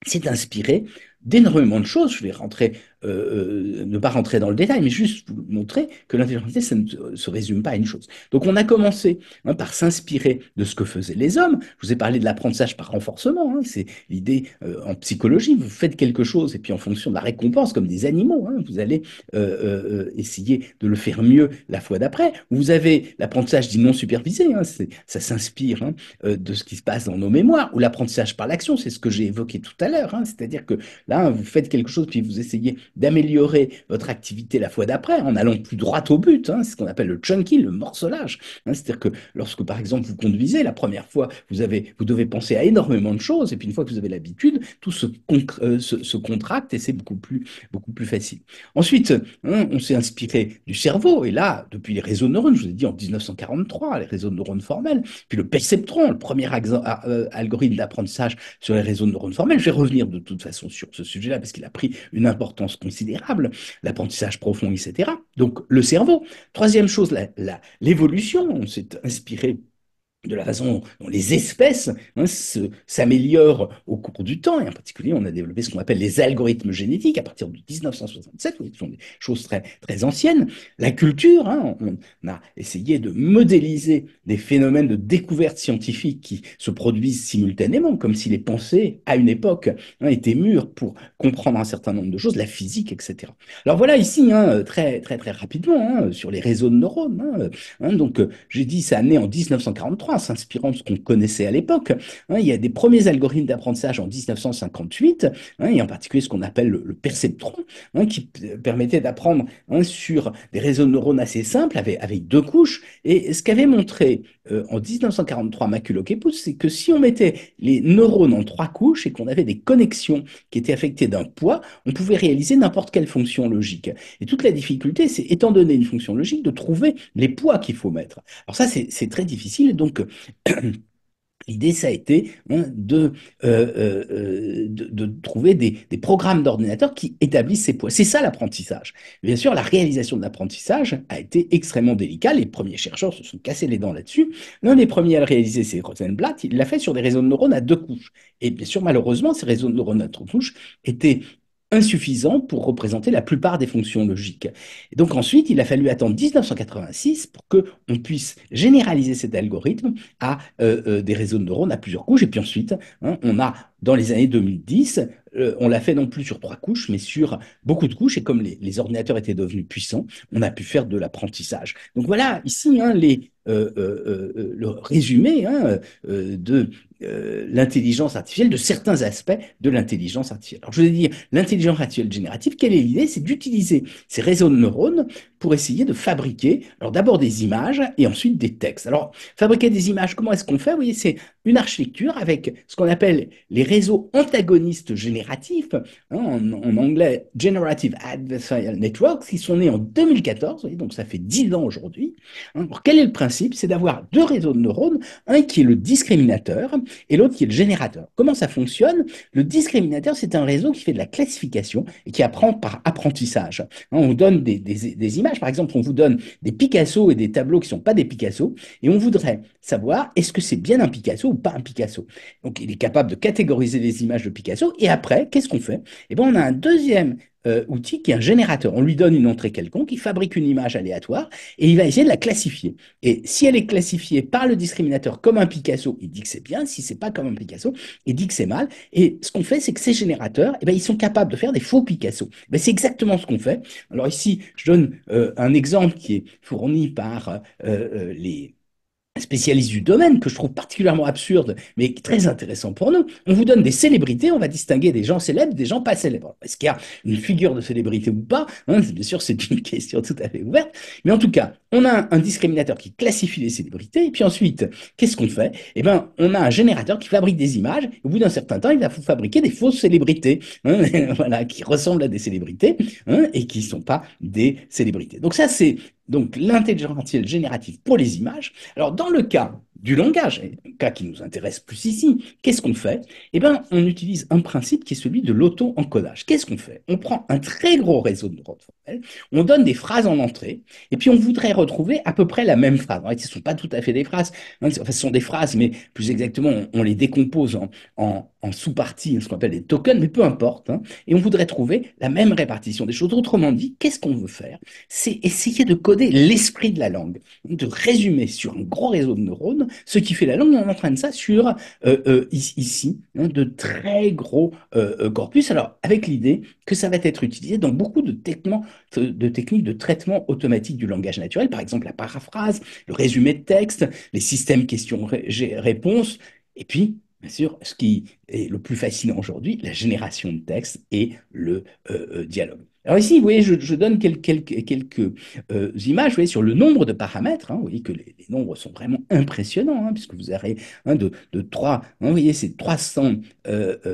s'est inspirée d'énormément de choses. Je vais rentrer euh, euh, ne pas rentrer dans le détail, mais juste vous montrer que l'intelligence ça ne se résume pas à une chose. Donc on a commencé hein, par s'inspirer de ce que faisaient les hommes. Je vous ai parlé de l'apprentissage par renforcement. Hein. c'est l'idée euh, en psychologie. Vous faites quelque chose et puis en fonction de la récompense, comme des animaux, hein, vous allez essayer de le faire mieux la fois d'après. Vous avez l'apprentissage dit non supervisé. ça s'inspire de ce qui se passe dans nos mémoires ou l'apprentissage par l'action. C'est ce que j'ai évoqué tout à l'heure. C'est-à-dire que là, vous faites quelque chose puis vous essayez d'améliorer votre activité la fois d'après en allant plus droit au but. Hein. c'est ce qu'on appelle le chunking, le morcelage. Hein. C'est-à-dire que lorsque, par exemple, vous conduisez, la première fois, vous, avez, vous devez penser à énormément de choses. Et puis, une fois que vous avez l'habitude, tout se, euh, contracte et c'est beaucoup plus, beaucoup plus facile. Ensuite, hein, on s'est inspiré du cerveau. Et là, depuis les réseaux de neurones, je vous ai dit en 1943, les réseaux de neurones formels, puis le perceptron, le premier euh, algorithme d'apprentissage sur les réseaux de neurones formels. Je vais revenir de toute façon sur ce sujet-là parce qu'il a pris une importance considérable, l'apprentissage profond, etc. Donc le cerveau. Troisième chose, l'évolution. La, on s'est inspiré de la façon dont les espèces hein, s'améliorent au cours du temps. Et en particulier, on a développé ce qu'on appelle les algorithmes génétiques à partir de 1967, Ce sont des choses très, très anciennes. La culture, hein, on a essayé de modéliser des phénomènes de découverte scientifique qui se produisent simultanément, comme si les pensées, à une époque, hein, étaient mûres pour comprendre un certain nombre de choses, la physique, etc. Alors voilà ici, très, très, très rapidement, sur les réseaux de neurones. donc, euh, j'ai dit, ça né en 1943 s'inspirant de ce qu'on connaissait à l'époque. Hein, il y a des premiers algorithmes d'apprentissage en 1958, hein, et en particulier ce qu'on appelle le, perceptron, hein, qui euh, permettait d'apprendre sur des réseaux de neurones assez simples, avec, avec deux couches. Et ce qu'avait montré euh, en 1943 Pitts, c'est que si on mettait les neurones en trois couches et qu'on avait des connexions qui étaient affectées d'un poids, on pouvait réaliser n'importe quelle fonction logique. Et toute la difficulté, c'est, étant donné une fonction logique, de trouver les poids qu'il faut mettre. Alors ça, c'est très difficile. Donc, L'idée, ça a été hein, euh, euh, euh, de, de, trouver des, programmes d'ordinateurs qui établissent ces poids. C'est ça l'apprentissage. Bien sûr, la réalisation de l'apprentissage a été extrêmement délicat Les premiers chercheurs se sont cassés les dents là-dessus. L'un des premiers à le réaliser, c'est Rosenblatt. Il l'a fait sur des réseaux de neurones à deux couches. Et bien sûr, malheureusement, ces réseaux de neurones à trois couches étaient insuffisant pour représenter la plupart des fonctions logiques. donc ensuite, il a fallu attendre 1986 pour que on puisse généraliser cet algorithme à euh, euh, des réseaux de neurones à plusieurs couches. Et puis ensuite, hein, on a dans les années 2010, euh, on l'a fait non plus sur trois couches, mais sur beaucoup de couches. Et comme les, ordinateurs étaient devenus puissants, on a pu faire de l'apprentissage. Donc voilà, ici, hein, le résumé hein, de euh, l'intelligence artificielle, de certains aspects de l'intelligence artificielle. Alors je voulais dire, l'intelligence artificielle générative, quelle est l'idée C'est d'utiliser ces réseaux de neurones pour essayer de fabriquer, alors d'abord des images et ensuite des textes. Alors, fabriquer des images, comment est-ce qu'on fait Vous c'est une architecture avec ce qu'on appelle les réseaux antagonistes génératifs, hein, en, anglais Generative Adversarial Networks, qui sont nés en 2014, donc ça fait 10 ans aujourd'hui. Hein. Alors, quel est le principe C'est d'avoir deux réseaux de neurones, un qui est le discriminateur et l'autre qui est le générateur. Comment ça fonctionne Le discriminateur, c'est un réseau qui fait de la classification et qui apprend par apprentissage. Hein. on donne des images par exemple, on vous donne des Picasso et des tableaux qui ne sont pas des Picasso, et on voudrait savoir est-ce que c'est bien un Picasso ou pas un Picasso. Donc, il est capable de catégoriser les images de Picasso, et après, qu'est-ce qu'on fait Eh bien, on a un deuxième euh, outil qui est un générateur. On lui donne une entrée quelconque, il fabrique une image aléatoire et il va essayer de la classifier. Et si elle est classifiée par le discriminateur comme un Picasso, il dit que c'est bien. Si c'est pas comme un Picasso, il dit que c'est mal. Et ce qu'on fait, c'est que ces générateurs, eh ben, ils sont capables de faire des faux Picasso. Mais ben, c'est exactement ce qu'on fait. Alors ici, je donne euh, un exemple qui est fourni par euh, les spécialiste du domaine que je trouve particulièrement absurde, mais très intéressant pour nous. On vous donne des célébrités, on va distinguer des gens célèbres des gens pas célèbres. Est-ce qu'il y a une figure de célébrité ou pas hein, Bien sûr, c'est une question tout à fait ouverte. Mais en tout cas, on a un discriminateur qui classifie les célébrités, et puis ensuite, qu'est-ce qu'on fait Eh bien, on a un générateur qui fabrique des images, au bout d'un certain temps, il va fabriquer des fausses célébrités, hein, voilà, qui ressemblent à des célébrités, hein, et qui ne sont pas des célébrités. Donc ça, c'est donc l'intelligence artificielle générative pour les images. Alors dans le cas du langage, un cas qui nous intéresse plus ici, qu'est-ce qu'on fait Eh bien, on utilise un principe qui est celui de l'auto-encodage. Qu'est-ce qu'on fait On prend un très gros réseau de neurones formels, on donne des phrases en entrée, et puis on voudrait retrouver à peu près la même phrase. En fait, ce ne sont pas tout à fait des phrases, hein, enfin, ce sont des phrases, mais plus exactement, on les décompose en, en en sous-parties, hein, ce qu'on appelle des tokens, mais peu importe. Hein, et on voudrait trouver la même répartition des choses. Autrement dit, qu'est-ce qu'on veut faire C'est essayer de coder l'esprit de la langue, de résumer sur un gros réseau de neurones ce qui fait la langue. On entraîne ça sur, euh, euh, ici, hein, de très gros euh, corpus. Alors, avec l'idée que ça va être utilisé dans beaucoup de, de techniques de traitement automatique du langage naturel, par exemple la paraphrase, le résumé de texte, les systèmes questions-réponses, et puis Bien sûr, ce qui est le plus fascinant aujourd'hui, la génération de texte et le euh, euh, dialogue. Alors ici, vous voyez, je, donne quelques, quelques, euh, images sur le nombre de paramètres. Hein, vous voyez que les, nombres sont vraiment impressionnants, hein, puisque vous avez de, 3, hein, vous voyez, c'est 300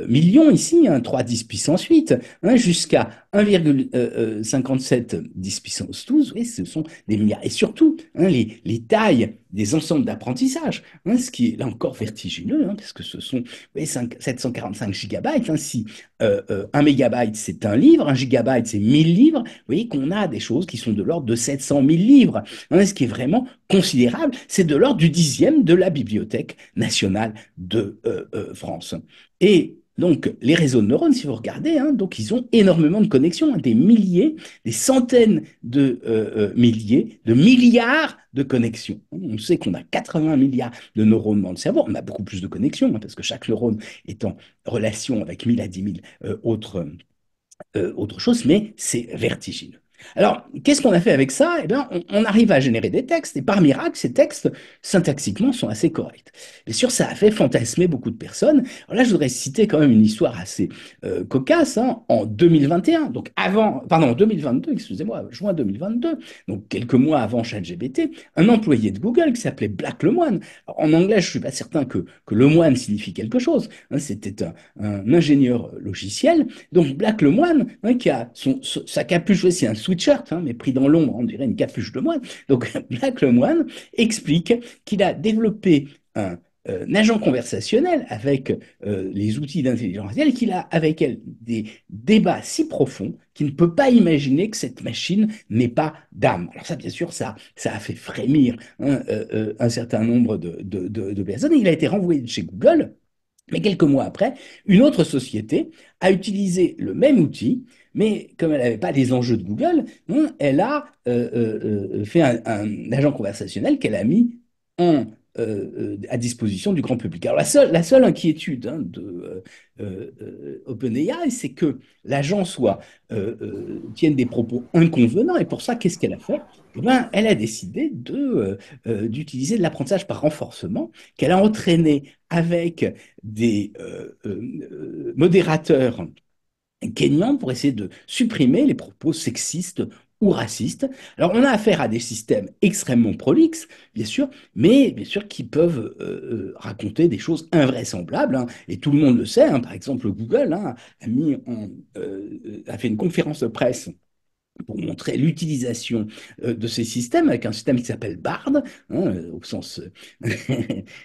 millions ici, 3 10 puissance 8, jusqu'à 1,57 10 puissance 12. ce sont des milliards. Et surtout, les, les tailles des ensembles d'apprentissage, hein, ce qui est là encore vertigineux, hein, parce que ce sont 745 gigabytes. Hein, si euh, euh, un mégabyte c'est un livre, un gigabyte c'est 1000 livres, vous voyez qu'on a des choses qui sont de l'ordre de 700 000 livres, ce qui est vraiment considérable. C'est de l'ordre du dixième de la Bibliothèque nationale de euh, France. Et donc, les réseaux de neurones, si vous regardez, hein, donc ils ont énormément de connexions, hein, des milliers, des centaines de euh, euh, milliers, de milliards de connexions. On sait qu'on a 80 milliards de neurones dans le cerveau. On a beaucoup plus de connexions, hein, parce que chaque neurone est en relation avec 1000 à 10 000 euh, autres choses, mais c'est vertigineux. Alors, qu'est-ce qu'on a fait avec ça eh bien, on, arrive à générer des textes, et par miracle, ces textes, syntaxiquement, sont assez corrects. Bien sûr, ça a fait fantasmer beaucoup de personnes. Alors là, je voudrais citer quand même une histoire assez euh, cocasse. Hein. en 2021, donc avant, pardon, en 2022, excusez-moi, juin 2022, donc quelques mois avant ChatGPT, un employé de Google qui s'appelait Black Lemoine. en anglais, je ne suis pas certain que, que Lemoine signifie quelque chose. Hein, c'était un, ingénieur logiciel. Donc, Black Lemoine, hein, qui a son, sa capuche aussi, un Hein, mais pris dans l'ombre, on dirait une capuche de moine. Donc Black Lemoine explique qu'il a développé un, euh, agent conversationnel avec euh, les outils d'intelligence artificielle, qu'il a avec elle des débats si profonds qu'il ne peut pas imaginer que cette machine n'ait pas d'âme. Alors ça, bien sûr, ça, ça a fait frémir hein, euh, un certain nombre de, personnes. il a été renvoyé chez Google, mais quelques mois après, une autre société a utilisé le même outil mais comme elle n'avait pas les enjeux de Google, elle a euh, euh, euh, fait un, agent conversationnel qu'elle a mis à disposition du grand public. Alors la seule, inquiétude hein, de OpenAI, c'est que l'agent soit tienne des propos inconvenants. Et pour ça, qu'est-ce qu'elle a fait eh ben, elle a décidé d'utiliser de l'apprentissage par renforcement qu'elle a entraîné avec des modérateurs kényan pour essayer de supprimer les propos sexistes ou racistes. Alors on a affaire à des systèmes extrêmement prolixes, bien sûr, mais bien sûr qui peuvent euh, euh, raconter des choses invraisemblables, hein. et tout le monde le sait, hein. par exemple Google hein, a, mis en, euh, a fait une conférence de presse pour montrer l'utilisation euh, de ces systèmes avec un système qui s'appelle Bard, hein, euh, au sens euh,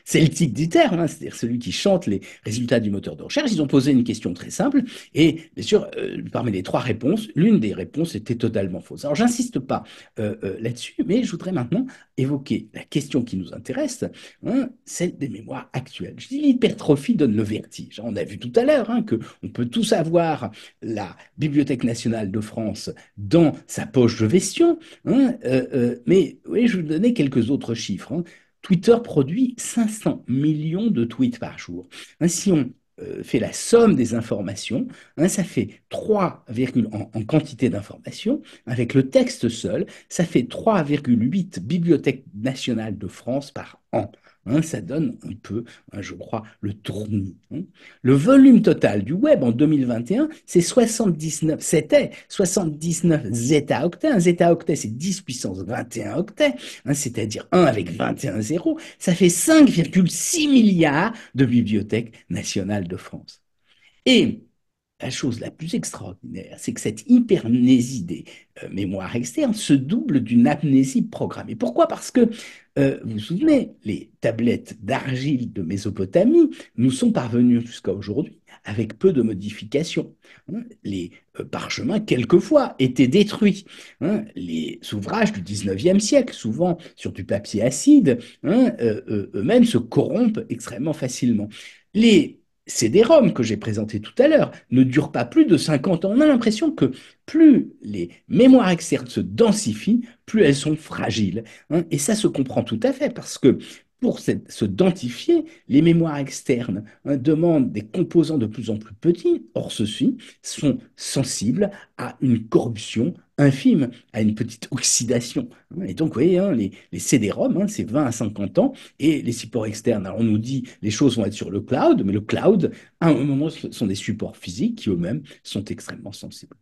celtique du terme, hein, c'est-à-dire celui qui chante les résultats du moteur de recherche. Ils ont posé une question très simple et bien sûr, parmi les trois réponses, l'une des réponses était totalement fausse. Alors j'insiste pas là-dessus, mais je voudrais maintenant évoquer la question qui nous intéresse, hein, celle des mémoires actuelles. Je dis l'hypertrophie donne le vertige. On a vu tout à l'heure hein, que on peut tous avoir la Bibliothèque nationale de France dans sa poche de vestion, hein, euh, euh, mais oui, je vais vous donner quelques autres chiffres. Hein. Twitter produit 500 millions de tweets par jour. si on euh, fait la somme des informations, hein, ça fait 3, en, en quantité d'informations, avec le texte seul, ça fait 3,8 bibliothèques nationales de France par an. Hein, ça donne un peu, hein, je crois, le tournis. Hein. Le volume total du web en 2021, c'est 79, c'était 79 zeta-octets. Un zeta-octet, c'est 10 puissance 21 octets, c'est-à-dire 1 avec 21 zéros. Ça fait 5,6 milliards de bibliothèques nationales de France. Et la chose la plus extraordinaire, c'est que cette hypermnésie des euh, mémoires externes se double d'une amnésie programmée. Pourquoi Parce que, euh, vous vous souvenez, les tablettes d'argile de Mésopotamie nous sont parvenues jusqu'à aujourd'hui avec peu de modifications. Hein, les euh, parchemins, quelquefois, étaient détruits. Hein, les ouvrages du 19e siècle, souvent sur du papier acide, hein, eux-mêmes se corrompent extrêmement facilement. Les des Roms que j'ai présentés tout à l'heure ne durent pas plus de 50 ans. On a l'impression que plus les mémoires externes se densifient, plus elles sont fragiles. Hein. et ça se comprend tout à fait parce que pour se dentifier, les mémoires externes hein, demandent des composants de plus en plus petits. Or, ceux-ci sont sensibles à une corruption infime, à une petite oxydation. Hein. Et donc, voyez, hein, les, les CD-ROM, c'est 20 à 50 ans, et les supports externes. Alors, on nous dit, les choses vont être sur le cloud, mais le cloud, à un moment, ce sont des supports physiques qui eux-mêmes sont extrêmement sensibles.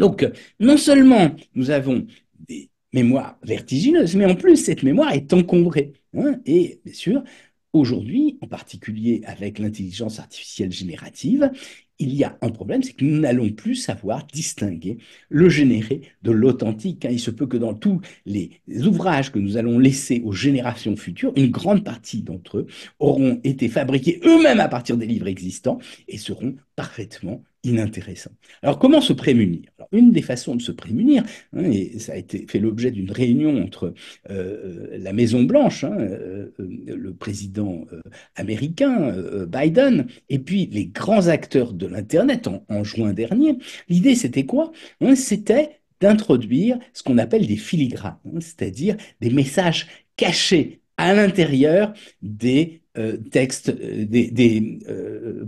Donc, non seulement nous avons des mémoires vertigineuses, mais en plus, cette mémoire est encombrée. Hein, et bien sûr, aujourd'hui, en particulier avec l'intelligence artificielle générative, il y a un problème, c'est que nous n'allons plus savoir distinguer le généré de l'authentique. Hein. Il se peut que dans tous les ouvrages que nous allons laisser aux générations futures, une grande partie d'entre eux auront été fabriqués eux-mêmes à partir des livres existants et seront parfaitement inintéressant. Alors comment se prémunir Alors, Une des façons de se prémunir, hein, et ça a été fait l'objet d'une réunion entre euh, la Maison Blanche, hein, euh, le président euh, américain Biden, et puis les grands acteurs de l'internet en, juin dernier. L'idée c'était quoi hein, C'était d'introduire ce qu'on appelle des filigranes, c'est-à-dire des messages cachés à l'intérieur des textes, des,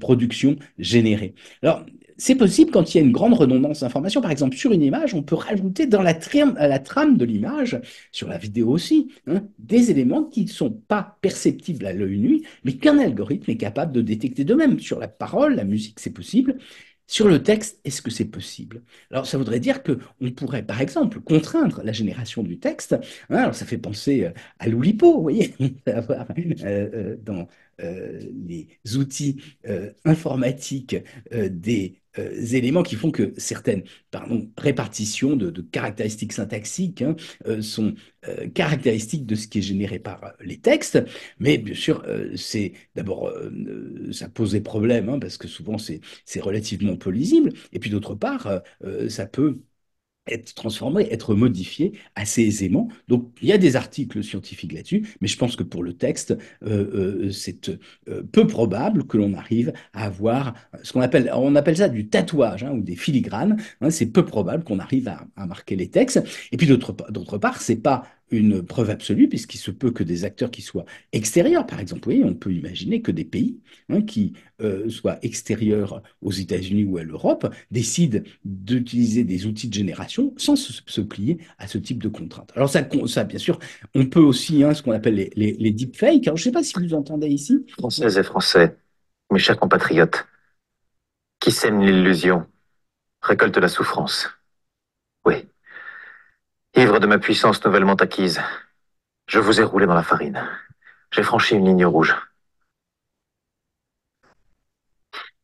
productions générées. Alors, c'est possible quand il y a une grande redondance d'informations. Par exemple, sur une image, on peut rajouter dans la, trame, euh, la trame de l'image, sur la vidéo aussi, hein, des éléments qui ne sont pas perceptibles à l'œil nuit, mais qu'un algorithme est capable de détecter de même. Sur la parole, la musique, c'est possible. Sur le texte, est-ce que c'est possible Alors, ça voudrait dire qu'on pourrait, par exemple, contraindre la génération du texte. Hein, alors, ça fait penser euh, à l'oulipo, vous voyez, avoir euh, dans les outils informatiques des euh, éléments qui font que certaines répartitions de, caractéristiques syntaxiques hein, euh, sont euh, caractéristiques de ce qui est généré par les textes, mais bien sûr, c'est d'abord ça pose des problèmes hein, parce que souvent c'est relativement peu lisible, et puis d'autre part, ça peut être transformé, être modifié assez aisément. Donc, il y a des articles scientifiques là-dessus, mais je pense que pour le texte, euh, euh, c'est euh, peu probable que l'on arrive à avoir ce qu'on appelle, on appelle ça du tatouage hein, ou des filigranes. Hein. c'est peu probable qu'on arrive à, à, marquer les textes. Et puis, d'autre part, c'est pas une preuve absolue, puisqu'il se peut que des acteurs qui soient extérieurs, par exemple, on peut imaginer que des pays hein, qui euh, soient extérieurs aux États-Unis ou à l'Europe décident d'utiliser des outils de génération sans se, plier à ce type de contraintes. Alors ça, ça bien sûr, on peut aussi hein, ce qu'on appelle les, deepfakes. Alors je ne sais pas si vous entendez ici. Françaises et Français, mes chers compatriotes, qui sèment l'illusion, récolte la souffrance. Ivre de ma puissance nouvellement acquise, je vous ai roulé dans la farine. J'ai franchi une ligne rouge.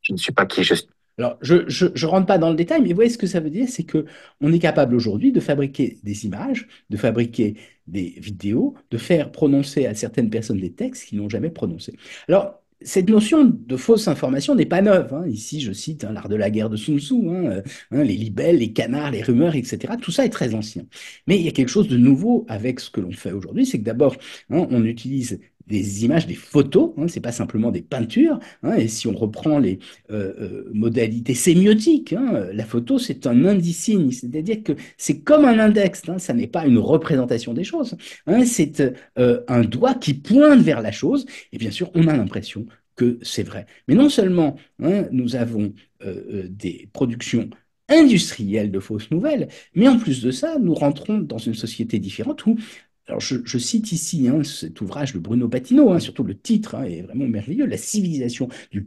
Je ne suis pas qui je suis. Alors, je ne rentre pas dans le détail, mais vous voyez ce que ça veut dire, c'est que on est capable aujourd'hui de fabriquer des images, de fabriquer des vidéos, de faire prononcer à certaines personnes des textes qu'ils n'ont jamais prononcés. Alors, cette notion de fausse information n'est pas neuve. Hein. Ici, je cite hein, l'art de la guerre de Sun Tzu, hein, euh, hein, les libelles, les canards, les rumeurs, etc. Tout ça est très ancien. Mais il y a quelque chose de nouveau avec ce que l'on fait aujourd'hui, c'est que d'abord, on utilise des images, des photos, hein, c'est pas simplement des peintures. Hein, et si on reprend les euh, euh, modalités sémiotiques, hein, euh, la photo c'est un indice, c'est-à-dire que c'est comme un index, hein, ça n'est pas une représentation des choses. c'est un doigt qui pointe vers la chose, et bien sûr on a l'impression que c'est vrai. Mais non seulement nous avons des productions industrielles de fausses nouvelles. Mais en plus de ça, nous rentrons dans une société différente où alors je, cite ici hein, cet ouvrage de Bruno Patino, hein, surtout le titre hein, est vraiment merveilleux, La civilisation du,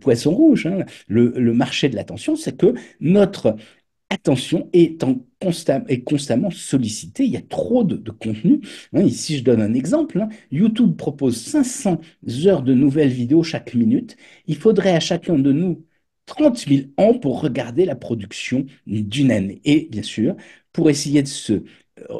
poisson rouge, le, marché de l'attention, c'est que notre attention est, constamment sollicitée, il y a trop de, de contenu. ici, je donne un exemple, YouTube propose 500 heures de nouvelles vidéos chaque minute, il faudrait à chacun de nous 30 000 ans pour regarder la production d'une année. Et bien sûr, pour essayer de se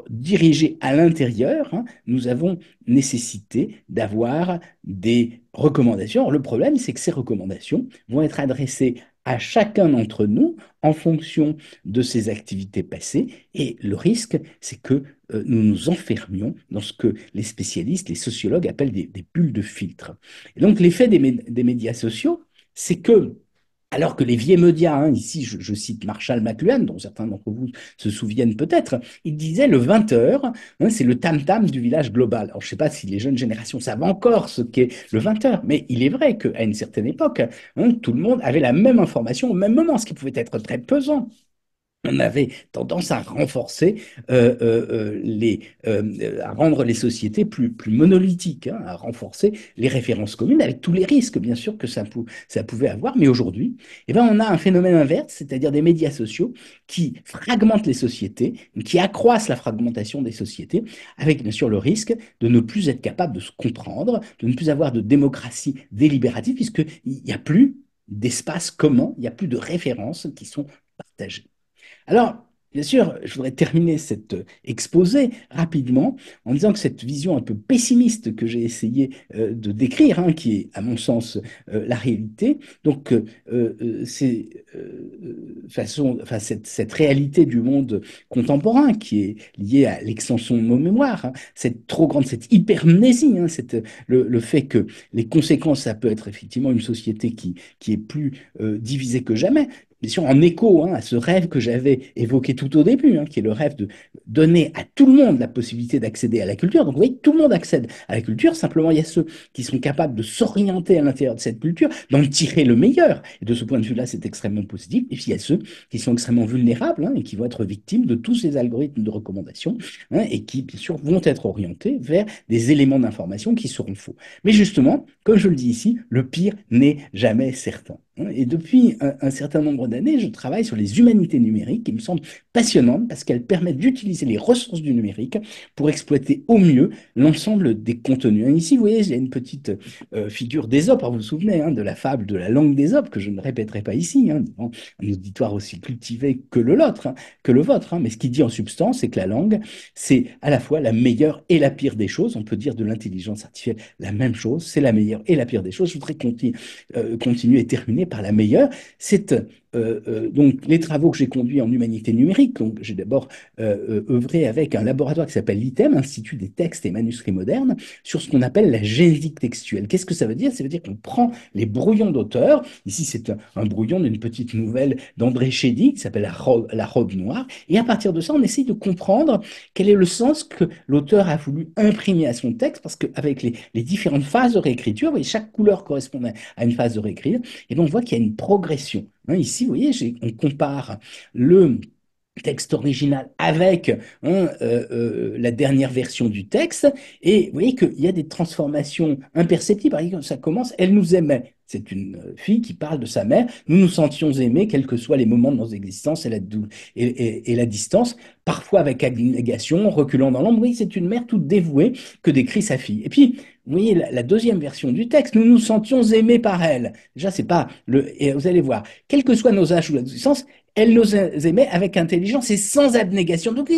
dirigés à l'intérieur, hein, nous avons nécessité d'avoir des recommandations. le problème, c'est que ces recommandations vont être adressées à chacun d'entre nous en fonction de ses activités passées. Et le risque, c'est que euh, nous nous enfermions dans ce que les spécialistes, les sociologues appellent des, des bulles de filtre. Et donc l'effet des, médias sociaux, c'est que alors que les vieux médias, hein, ici je, cite Marshall McLuhan, dont certains d'entre vous se souviennent peut-être, il disait le 20h, hein, c'est le tam-tam du village global. Alors je ne sais pas si les jeunes générations savent encore ce qu'est le 20h, mais il est vrai qu'à une certaine époque, hein, tout le monde avait la même information au même moment, ce qui pouvait être très pesant on avait tendance à renforcer euh, euh, euh, les, à rendre les sociétés plus, monolithiques, hein, à renforcer les références communes avec tous les risques, bien sûr, que ça, pouvait avoir. Mais aujourd'hui, eh ben, on a un phénomène inverse, c'est-à-dire des médias sociaux qui fragmentent les sociétés, qui accroissent la fragmentation des sociétés, avec bien sûr le risque de ne plus être capable de se comprendre, de ne plus avoir de démocratie délibérative, puisqu'il n'y a plus d'espace commun, il n'y a plus de références qui sont partagées. Alors, Bien sûr, je voudrais terminer cet euh, exposé rapidement en disant que cette vision un peu pessimiste que j'ai essayé euh, de décrire, hein, qui est à mon sens euh, la réalité, donc cette, réalité du monde contemporain qui est liée à l'extension de nos mémoires, hein, cette trop grande, cette hypermnésie, hein, le, fait que les conséquences, ça peut être effectivement une société qui est plus divisée que jamais, bien sûr en écho hein, à ce rêve que j'avais évoqué tout au début, hein, qui est le rêve de donner à tout le monde la possibilité d'accéder à la culture. Donc vous voyez, tout le monde accède à la culture, simplement il y a ceux qui sont capables de s'orienter à l'intérieur de cette culture, d'en tirer le meilleur. Et de ce point de vue-là, c'est extrêmement positif. Et puis il y a ceux qui sont extrêmement vulnérables hein, et qui vont être victimes de tous ces algorithmes de recommandation et qui, bien sûr, vont être orientés vers des éléments d'information qui seront faux. Mais justement, comme je le dis ici, le pire n'est jamais certain. Hein, et depuis un, certain nombre d'années, je travaille sur les humanités numériques qui me semblent passionnantes parce qu'elles permettent d'utiliser les ressources du numérique pour exploiter au mieux l'ensemble des contenus. ici, vous voyez, il y a une petite euh, figure des hommes. Vous vous souvenez hein, de la fable de la langue des hommes que je ne répéterai pas ici, hein, devant un auditoire aussi cultivé que le, vôtre. Mais ce qu'il dit en substance, c'est que la langue, c'est à la fois la meilleure et la pire des choses. On peut dire de l'intelligence artificielle la même chose, c'est la meilleure et la pire des choses. Je voudrais euh, continuer et terminer par la meilleure, c'est euh, euh, euh, donc, les travaux que j'ai conduits en humanité numérique, donc j'ai d'abord euh, œuvré avec un laboratoire qui s'appelle l'ITEM, Institut des textes et manuscrits modernes, sur ce qu'on appelle la génétique textuelle. Qu'est-ce que ça veut dire Ça veut dire qu'on prend les brouillons d'auteurs. Ici, c'est un, brouillon d'une petite nouvelle d'André Chédy qui s'appelle la, robe, noire. Et à partir de ça, on essaye de comprendre quel est le sens que l'auteur a voulu imprimer à son texte, parce qu'avec les, différentes phases de réécriture, voyez chaque couleur correspond à une phase de réécriture, et donc on voit qu'il y a une progression Hein, ici, vous voyez, on compare le texte original avec hein, euh, euh, la dernière version du texte, et vous voyez qu'il y a des transformations imperceptibles, par exemple, ça commence, elle nous aimait, c'est une euh, fille qui parle de sa mère. Nous nous sentions aimés, quels que soient les moments de nos existences et la, et, la distance, parfois avec abnégation, reculant dans l'ombre. Oui, c'est une mère toute dévouée que décrit sa fille. Et puis, vous voyez, la, deuxième version du texte, nous nous sentions aimés par elle. Déjà, c'est pas le. Et vous allez voir, quels que soient nos âges ou la distance, elle nous aimait avec intelligence et sans abnégation. Donc,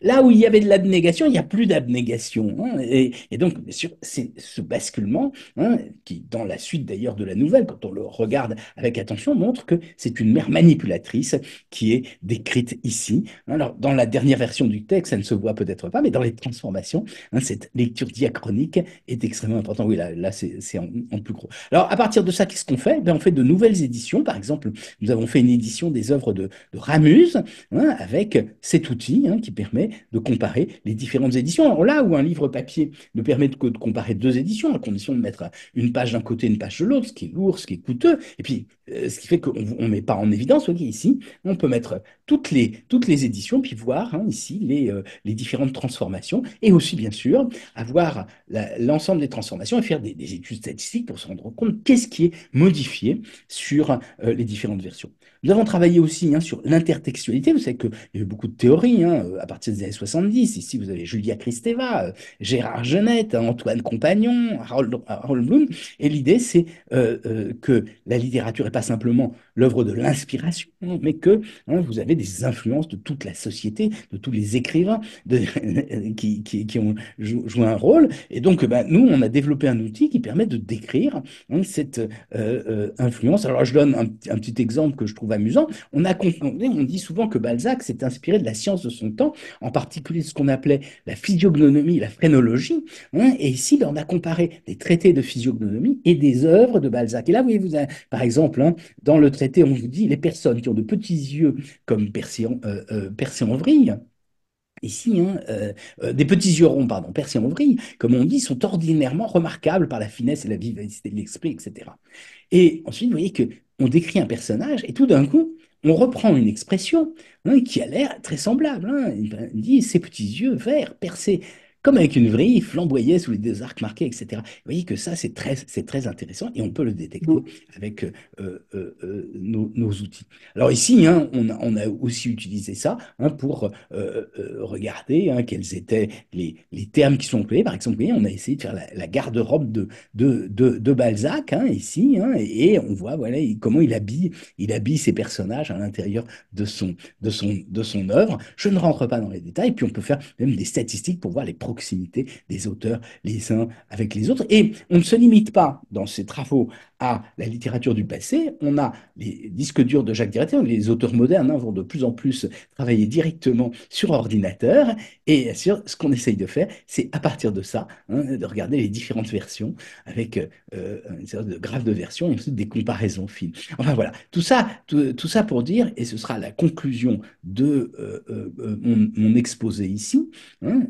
là où il y avait de l'abnégation, il n'y a plus d'abnégation. Hein. Et, donc, bien sûr, c'est ce basculement hein, qui, dans la suite d'ailleurs de la nouvelle, quand on le regarde avec attention, montre que c'est une mère manipulatrice qui est décrite ici. Hein. Alors, dans la dernière version du texte, ça ne se voit peut-être pas, mais dans les transformations, cette lecture diachronique est extrêmement importante. Oui, là, là c'est en, plus gros. Alors, à partir de ça, qu'est-ce qu'on fait ben, On fait de nouvelles éditions. Par exemple, nous avons fait une édition des œuvres de, Ramuse, hein, avec cet outil hein, qui permet de comparer les différentes éditions. Alors là où un livre papier ne permet que de, comparer deux éditions, à condition de mettre une page d'un côté, une page de l'autre, ce qui est lourd, ce qui est coûteux, et puis euh, ce qui fait qu'on ne met pas en évidence, ici, on peut mettre toutes les, toutes les éditions, puis voir hein, ici les, euh, les différentes transformations, et aussi bien sûr avoir l'ensemble des transformations et faire des, études statistiques pour se rendre compte qu'est-ce qui est modifié sur euh, les différentes versions. Nous avons travaillé aussi hein, sur l'intertextualité. Vous savez qu'il y a eu beaucoup de théories hein, euh, à partir des années 70. Ici, vous avez Julia Kristeva, euh, Gérard Genette, hein, Antoine Compagnon, Harold, euh, Bloom. Et l'idée, c'est que la littérature n'est pas simplement l'œuvre de l'inspiration, mais que hein, vous avez des influences de toute la société, de tous les écrivains qui, qui, ont joué un rôle. Et donc, ben, nous, on a développé un outil qui permet de décrire hein, cette euh, euh, influence. Alors, je donne un, petit exemple que je trouve amusant. On, a, on dit souvent que Balzac s'est inspiré de la science de son temps, en particulier ce qu'on appelait la physiognomie, la phrénologie. Hein, et ici, ben, on a comparé des traités de physiognomie et des œuvres de Balzac. Et là, vous voyez, vous par exemple, dans le traité on vous dit, les personnes qui ont de petits yeux comme percés en, euh, euh, percé vrille, Ici, hein, euh, des petits yeux ronds, pardon, percés en vrille, comme on dit, sont ordinairement remarquables par la finesse et la vivacité de l'esprit, etc. Et ensuite, vous voyez que décrit un personnage et tout d'un coup, on reprend une expression hein, qui a l'air très semblable. Hein. Il dit ses petits yeux verts percés comme avec une vrille, flamboyait sous les deux arcs marqués, etc. Vous voyez que ça, c'est très, c'est très intéressant et on peut le détecter mm. avec euh, euh, euh, nos, outils. Alors ici, hein, on, a, aussi utilisé ça hein, pour regarder hein, quels étaient les, les, termes qui sont employés. Par exemple, vous voyez, on a essayé de faire la, garde-robe de, de, de, Balzac ici, et on voit voilà, comment il habille, il habille ses personnages à l'intérieur de son, de, son, de son œuvre. Je ne rentre pas dans les détails, puis on peut faire même des statistiques pour voir les proximité des auteurs les uns avec les autres. Et on ne se limite pas dans ces travaux à la littérature du passé. On a les disques durs de Jacques Derrida, les auteurs modernes hein, vont de plus en plus travailler directement sur ordinateur. Et sur, ce qu'on essaye de faire, c'est à partir de ça, hein, de regarder les différentes versions avec euh, euh, une série de graphes de versions et ensuite des comparaisons fines. Enfin voilà, tout ça, tout, ça pour dire, et ce sera la conclusion de euh, mon, exposé ici, hein,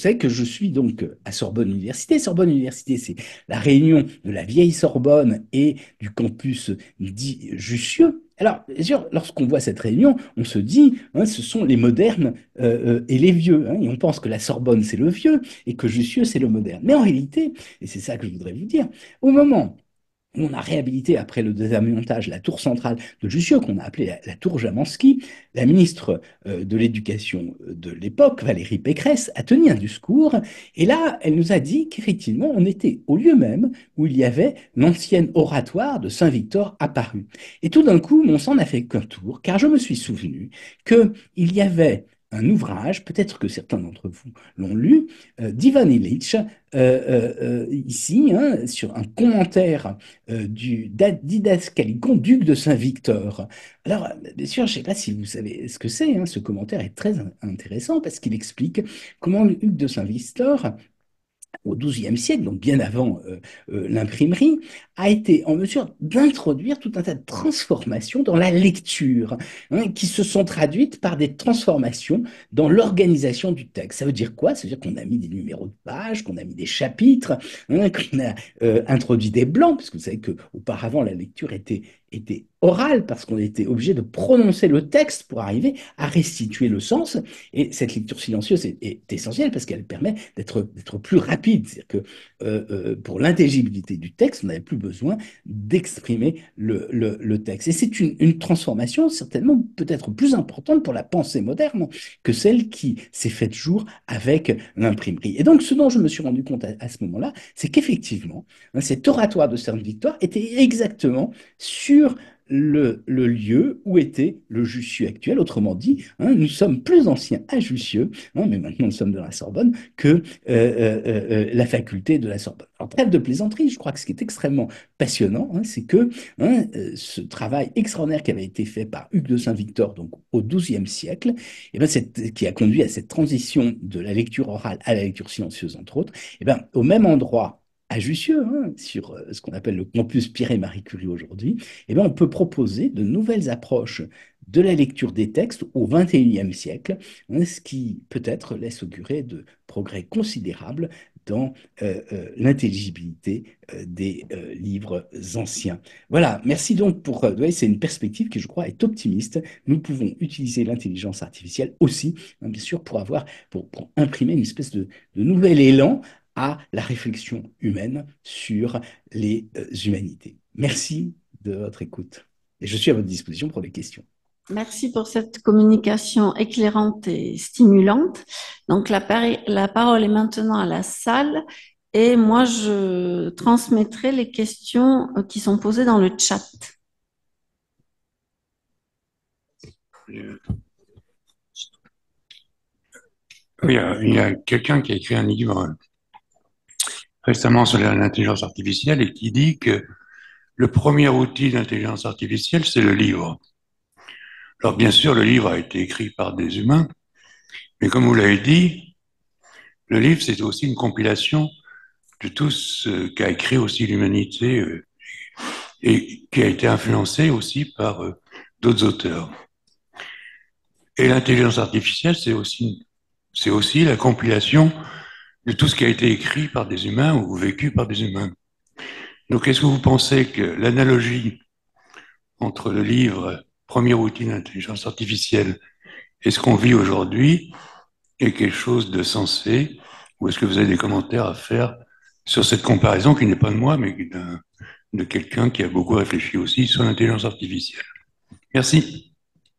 savez que je suis donc à Sorbonne Université. Sorbonne Université, c'est la réunion de la vieille Sorbonne et du campus dit Jussieu. Alors, bien sûr, lorsqu'on voit cette réunion, on se dit, hein, ce sont les modernes euh, euh, et les vieux. Hein, et on pense que la Sorbonne, c'est le vieux et que Jussieu, c'est le moderne. Mais en réalité, et c'est ça que je voudrais vous dire, au moment on a réhabilité, après le désamiantage, la tour centrale de Jussieu, qu'on a appelée la, tour Jamanski. La ministre euh, de l'Éducation euh, de l'époque, Valérie Pécresse, a tenu un discours. Et là, elle nous a dit qu'effectivement, on était au lieu même où il y avait l'ancienne oratoire de Saint-Victor apparu. Et tout d'un coup, mon sang a fait qu'un tour, car je me suis souvenu qu'il y avait un ouvrage, peut-être que certains d'entre vous l'ont lu, euh, d'Ivan Illich, euh, euh, ici, hein, sur un commentaire du Didascalicon, duc de Saint-Victor. Alors, bien sûr, je ne sais pas si vous savez ce que c'est, hein, ce commentaire est très intéressant parce qu'il explique comment le duc de Saint-Victor au XIIe siècle, donc bien avant euh, euh, l'imprimerie, a été en mesure d'introduire tout un tas de transformations dans la lecture, hein, qui se sont traduites par des transformations dans l'organisation du texte. Ça veut dire quoi Ça veut dire qu'on a mis des numéros de pages, qu'on a mis des chapitres, hein, qu'on a euh, introduit des blancs, parce que vous savez qu'auparavant la lecture était était orale parce qu'on était obligé de prononcer le texte pour arriver à restituer le sens. Et cette lecture silencieuse est, essentielle parce qu'elle permet d'être plus rapide. C'est-à-dire que euh, euh, pour l'intelligibilité du texte, on n'avait plus besoin d'exprimer le, le, texte. Et c'est une, une, transformation certainement peut-être plus importante pour la pensée moderne que celle qui s'est faite jour avec l'imprimerie. Et donc ce dont je me suis rendu compte à, ce moment-là, c'est qu'effectivement, hein, cet oratoire de Sainte Victoire était exactement sur le, lieu où était le Jussieu actuel. Autrement dit, hein, nous sommes plus anciens à Jussieu, hein, mais maintenant nous sommes de la Sorbonne, que euh, euh, euh, la faculté de la Sorbonne. En trêve de plaisanterie, je crois que ce qui est extrêmement passionnant, hein, c'est que ce travail extraordinaire qui avait été fait par Hugues de Saint-Victor, donc au XIIe siècle, eh ben, et qui a conduit à cette transition de la lecture orale à la lecture silencieuse, entre autres, et eh bien, au même endroit à Jussieu, hein, sur euh, ce qu'on appelle le campus et marie Curie aujourd'hui, eh bien, on peut proposer de nouvelles approches de la lecture des textes au XXIe siècle, hein, ce qui peut-être laisse augurer de progrès considérables dans euh, euh, l'intelligibilité des livres anciens. Voilà, merci donc pour... voyez, c'est une perspective qui, je crois, est optimiste. Nous pouvons utiliser l'intelligence artificielle aussi, hein, bien sûr, pour avoir, pour, imprimer une espèce de nouvel élan à la réflexion humaine sur les euh, humanités. Merci de votre écoute et je suis à votre disposition pour les questions. Merci pour cette communication éclairante et stimulante. Donc la, la parole est maintenant à la salle et moi je transmettrai les questions euh, qui sont posées dans le chat. Euh, il y a quelqu'un qui a écrit un livre récemment sur l'intelligence artificielle et qui dit que le premier outil d'intelligence artificielle, c'est le livre. Alors bien sûr, le livre a été écrit par des humains, mais comme vous l'avez dit, le livre, c'est aussi une compilation de tout ce qu'a écrit aussi l'humanité euh, et qui a été influencé aussi par euh, d'autres auteurs. Et l'intelligence artificielle, c'est aussi, c'est aussi la compilation de tout ce qui a été écrit par des humains ou vécu par des humains. Donc est-ce que vous pensez que l'analogie entre le livre Premier outil d'intelligence artificielle et ce qu'on vit aujourd'hui est quelque chose de sensé ou est-ce que vous avez des commentaires à faire sur cette comparaison qui n'est pas de moi mais de quelqu'un qui a beaucoup réfléchi aussi sur l'intelligence artificielle Merci.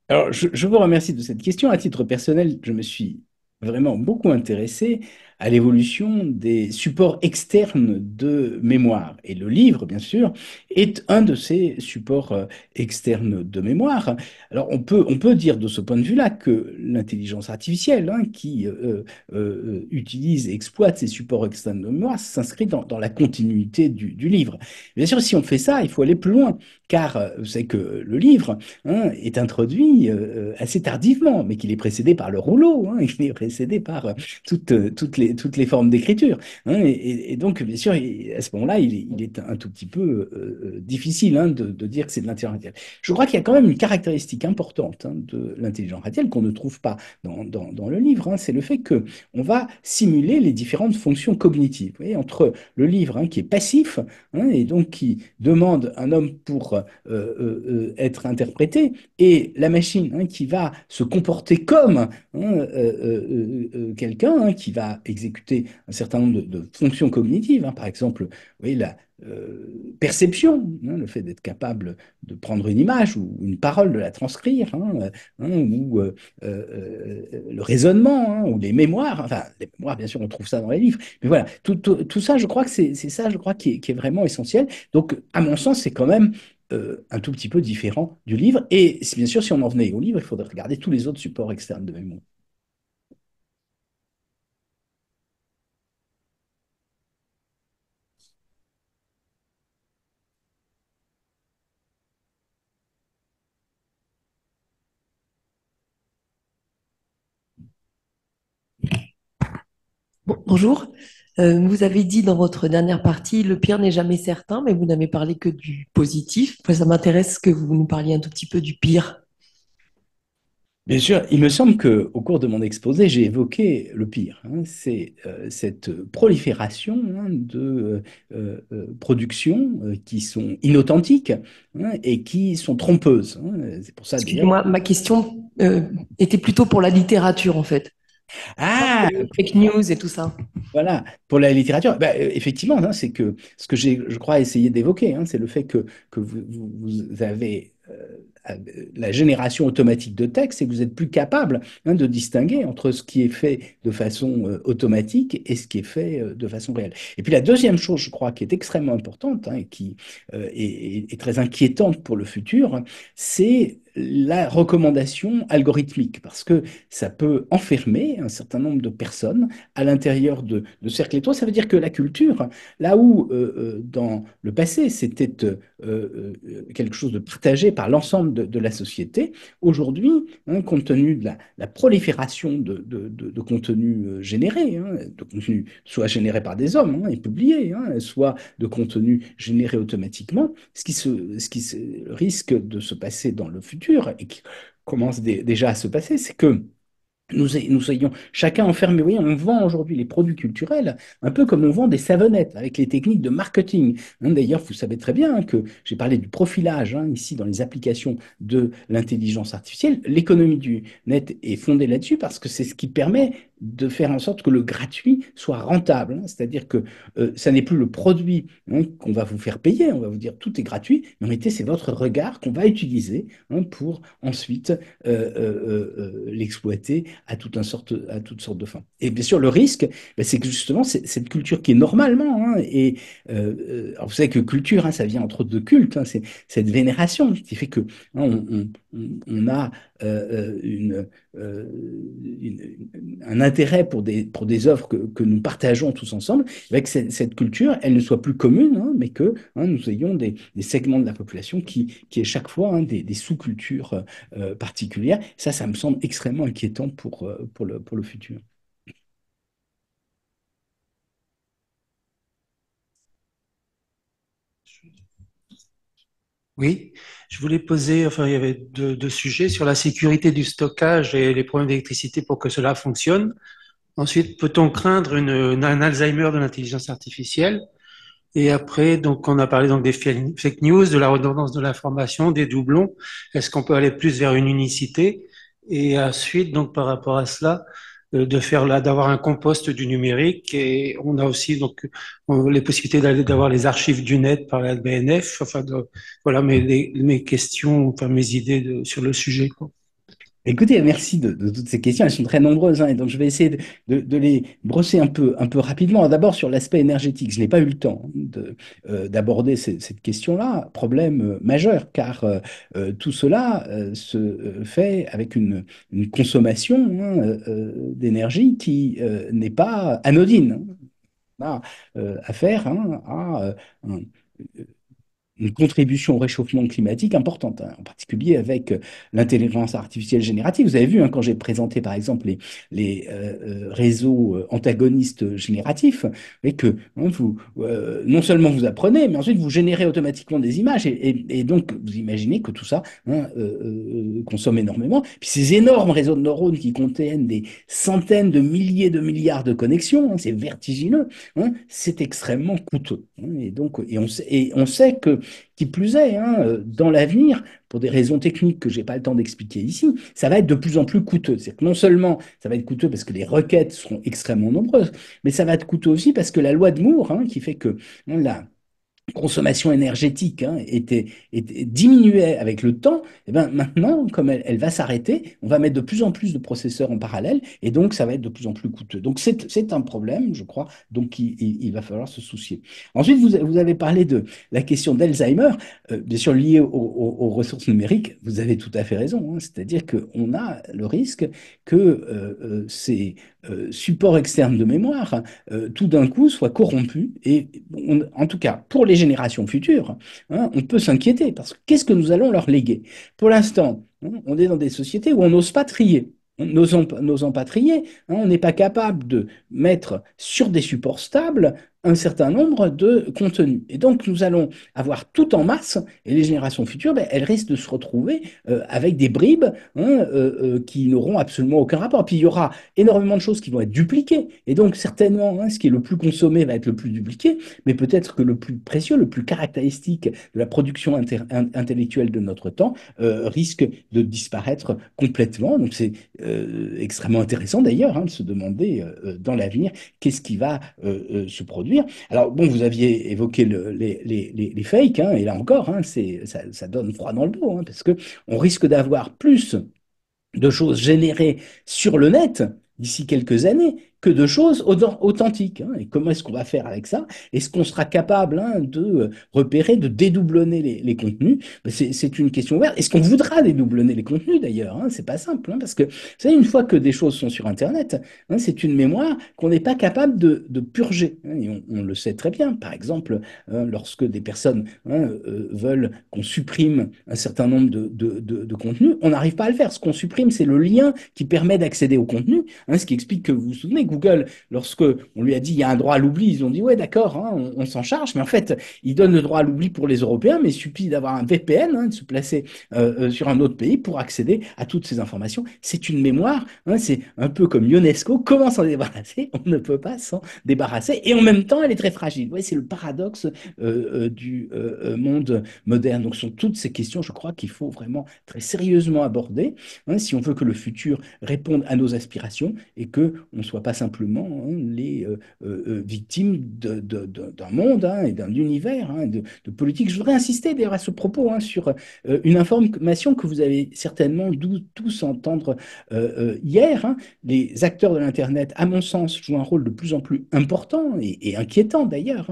Alors je vous remercie de cette question. À titre personnel, je me suis vraiment beaucoup intéressé à l'évolution des supports externes de mémoire. Et le livre, bien sûr, est un de ces supports euh, externes de mémoire. Alors on peut, on peut dire de ce point de vue-là que l'intelligence artificielle hein, qui euh, euh, utilise et exploite ces supports externes de mémoire s'inscrit dans, dans, la continuité du, du, livre. Bien sûr, si on fait ça, il faut aller plus loin, car vous savez que le livre hein, est introduit assez tardivement, mais qu'il est précédé par le rouleau, hein, est précédé par toutes, toutes les toutes les formes d'écriture. Hein, et, donc, bien sûr, à ce moment-là, il, est un tout petit peu euh, euh, difficile hein, de, dire que c'est de l'intelligence radiale Je crois qu'il y a quand même une caractéristique importante hein, de l'intelligence radiale qu'on ne trouve pas dans, dans, le livre, c'est le fait que on va simuler les différentes fonctions cognitives. entre le livre qui est passif et donc qui demande un homme pour euh, être interprété et la machine qui va se comporter comme quelqu'un qui va exécuter un certain nombre de, fonctions cognitives, hein. par exemple, voyez, la euh, perception, hein, le fait d'être capable de prendre une image ou une parole, de la transcrire, hein, euh, ou euh, le raisonnement, ou les mémoires, enfin, les mémoires, bien sûr, on trouve ça dans les livres, mais voilà, tout, ça, je crois que c'est ça, je crois, qui est, vraiment essentiel. Donc, à mon sens, c'est quand même un tout petit peu différent du livre. Et bien sûr, si on en venait au livre, il faudrait regarder tous les autres supports externes de mémoire. bonjour. Euh, vous avez dit dans votre dernière partie, le pire n'est jamais certain, mais vous n'avez parlé que du positif. ça m'intéresse que vous nous parliez un tout petit peu du pire. Bien sûr, il me semble que au cours de mon exposé, j'ai évoqué le pire. Hein. c'est euh, cette prolifération hein, de euh, productions qui sont inauthentiques hein, et qui sont trompeuses. C'est pour ça. Excusez-moi, ma question était plutôt pour la littérature en fait. Ah Fake news et tout ça. Voilà, pour la littérature, bah, euh, effectivement, c'est que ce que j'ai, je crois, essayé d'évoquer, hein, c'est le fait que, vous, avez euh, la génération automatique de texte et que vous êtes plus capable hein, de distinguer entre ce qui est fait de façon euh, automatique et ce qui est fait euh, de façon réelle. Et puis la deuxième chose, je crois, qui est extrêmement importante hein, et qui euh, est, très inquiétante pour le futur, c'est la recommandation algorithmique, parce que ça peut enfermer un certain nombre de personnes à l'intérieur de, de cercles étroits. Ça veut dire que la culture, là où dans le passé c'était quelque chose de partagé par l'ensemble de, la société. Aujourd'hui, hein, compte tenu de la, prolifération de, de, de contenus euh, générés, hein, de soit générés par des hommes hein, et publiés, soit de contenus générés automatiquement, ce qui, se, ce qui risque de se passer dans le futur et qui commence déjà à se passer, c'est que nous, nous soyons chacun enfermés. Vous voyez, on vend aujourd'hui les produits culturels un peu comme on vend des savonnettes avec les techniques de marketing. Hein, d'ailleurs, vous savez très bien que j'ai parlé du profilage hein, ici dans les applications de l'intelligence artificielle. L'économie du net est fondée là-dessus parce que c'est ce qui permet de faire en sorte que le gratuit soit rentable. Hein, c'est-à-dire que euh, ça n'est plus le produit hein, qu'on va vous faire payer, on va vous dire tout est gratuit, mais en réalité c'est votre regard qu'on va utiliser hein, pour ensuite euh, euh, l'exploiter à, toute à toutes sortes de fins. Et bien sûr le risque, ben, c'est que justement cette culture qui est normalement, et vous savez que culture, ça vient entre autres de culte, c'est cette vénération qui fait que on, a euh, euh, euh, une, un intérêt pour des, pour des œuvres que, que nous partageons tous ensemble, avec cette, culture, elle ne soit plus commune, hein, mais que hein, nous ayons des, des, segments de la population qui, qui aient chaque fois hein, des, sous-cultures particulières. Ça, ça me semble extrêmement inquiétant pour, pour, le, pour le futur. Oui, je voulais poser, enfin, il y avait deux, sujets sur la sécurité du stockage et les problèmes d'électricité pour que cela fonctionne. Ensuite, peut-on craindre un Alzheimer de l'intelligence artificielle Et après, donc, on a parlé donc des fake news, de la redondance de l'information, des doublons. Est-ce qu'on peut aller plus vers une unicité Et ensuite, donc, par rapport à cela, euh, de faire d'avoir un compost du numérique et on a aussi donc euh, les possibilités d'aller d'avoir les archives du net par la BNF. Enfin, voilà mes, mes questions, enfin mes idées sur le sujet. Quoi. Écoutez, merci de, toutes ces questions. Elles sont très nombreuses, hein, et donc je vais essayer de, les brosser un peu, un peu rapidement. D'abord sur l'aspect énergétique, je n'ai pas eu le temps euh, d'aborder cette, question-là, problème euh, majeur, car euh, tout cela se fait avec une, consommation hein, d'énergie qui n'est pas anodine. Hein, à une contribution au réchauffement climatique importante, hein, en particulier avec euh, l'intelligence artificielle générative. Vous avez vu, hein, quand j'ai présenté par exemple les, les euh, euh, réseaux antagonistes génératifs, et que hein, non seulement vous apprenez, mais ensuite vous générez automatiquement des images. Et, et, donc, vous imaginez que tout ça consomme énormément. Puis ces énormes réseaux de neurones qui contiennent des centaines de milliers de milliards de connexions, c'est vertigineux, c'est extrêmement coûteux. et donc, et on sait que qui plus est, hein, euh, dans l'avenir, pour des raisons techniques que je n'ai pas le temps d'expliquer ici, ça va être de plus en plus coûteux. cest non seulement ça va être coûteux parce que les requêtes seront extrêmement nombreuses, mais ça va être coûteux aussi parce que la loi de Moore, hein, qui fait que hein, l'a consommation énergétique hein, était, diminuait avec le temps, et eh ben maintenant, comme elle, va s'arrêter, on va mettre de plus en plus de processeurs en parallèle, et donc ça va être de plus en plus coûteux. Donc c'est un problème, je crois, donc il, va falloir se soucier. Ensuite, vous, avez parlé de la question d'Alzheimer, euh, bien sûr liée aux ressources numériques, vous avez tout à fait raison, hein, c'est-à-dire qu'on a le risque que euh, euh, ces euh, support externe de mémoire, euh, tout d'un coup, soit corrompu. Et en tout cas, pour les générations futures, hein, on peut s'inquiéter parce que qu'est-ce que nous allons leur léguer Pour l'instant, hein, on est dans des sociétés où on n'ose pas trier nos, pas hein, on n'est pas capable de mettre sur des supports stables un certain nombre de contenus. Et donc, nous allons avoir tout en masse, et les générations futures, ben, elles risquent de se retrouver euh, avec des bribes hein, euh, euh, qui n'auront absolument aucun rapport. Puis, il y aura énormément de choses qui vont être dupliquées. Et donc, certainement, hein, ce qui est le plus consommé va être le plus dupliqué, mais peut-être que le plus précieux, le plus caractéristique de la production intellectuelle de notre temps risque de disparaître complètement. Donc, c'est extrêmement intéressant d'ailleurs hein, de se demander dans l'avenir qu'est-ce qui va se produire alors, bon, vous aviez évoqué les, les, fakes, hein, et là encore, hein, ça, donne froid dans le dos, hein, parce qu'on risque d'avoir plus de choses générées sur le net d'ici quelques années que de choses authentiques. Hein. Et comment est-ce qu'on va faire avec ça Est-ce qu'on sera capable hein, de euh, repérer, de dédoublonner les, contenus ben, C'est une question ouverte. Est-ce qu'on voudra dédoublonner les contenus d'ailleurs hein C'est pas simple, hein, parce que vous savez, une fois que des choses sont sur Internet, c'est une mémoire qu'on n'est pas capable de, purger. Et on, le sait très bien. Par exemple, lorsque des personnes euh, veulent qu'on supprime un certain nombre de, de contenus, on n'arrive pas à le faire. Ce qu'on supprime, c'est le lien qui permet d'accéder au contenu, ce qui explique que vous vous souvenez Google, lorsque on lui a dit il y a un droit à l'oubli, ils ont dit ouais d'accord, hein, on, s'en charge, mais en fait ils donnent le droit à l'oubli pour les Européens, mais il suffit d'avoir un VPN, hein, de se placer euh, euh, sur un autre pays pour accéder à toutes ces informations. C'est une mémoire, hein, c'est un peu comme UNESCO. Comment s'en débarrasser On ne peut pas s'en débarrasser, et en même temps elle est très fragile. Ouais, c'est le paradoxe euh, du monde moderne. Donc ce sont toutes ces questions, je crois, qu'il faut vraiment très sérieusement aborder si on veut que le futur réponde à nos aspirations et que on ne soit pas simplement hein, les euh, euh, euh, victimes d'un monde hein, et d'un univers hein, de, politique. Je voudrais insister d'ailleurs à ce propos sur une information que vous avez certainement tous entendre hier. Les acteurs de l'Internet, à mon sens, jouent un rôle de plus en plus important et, inquiétant d'ailleurs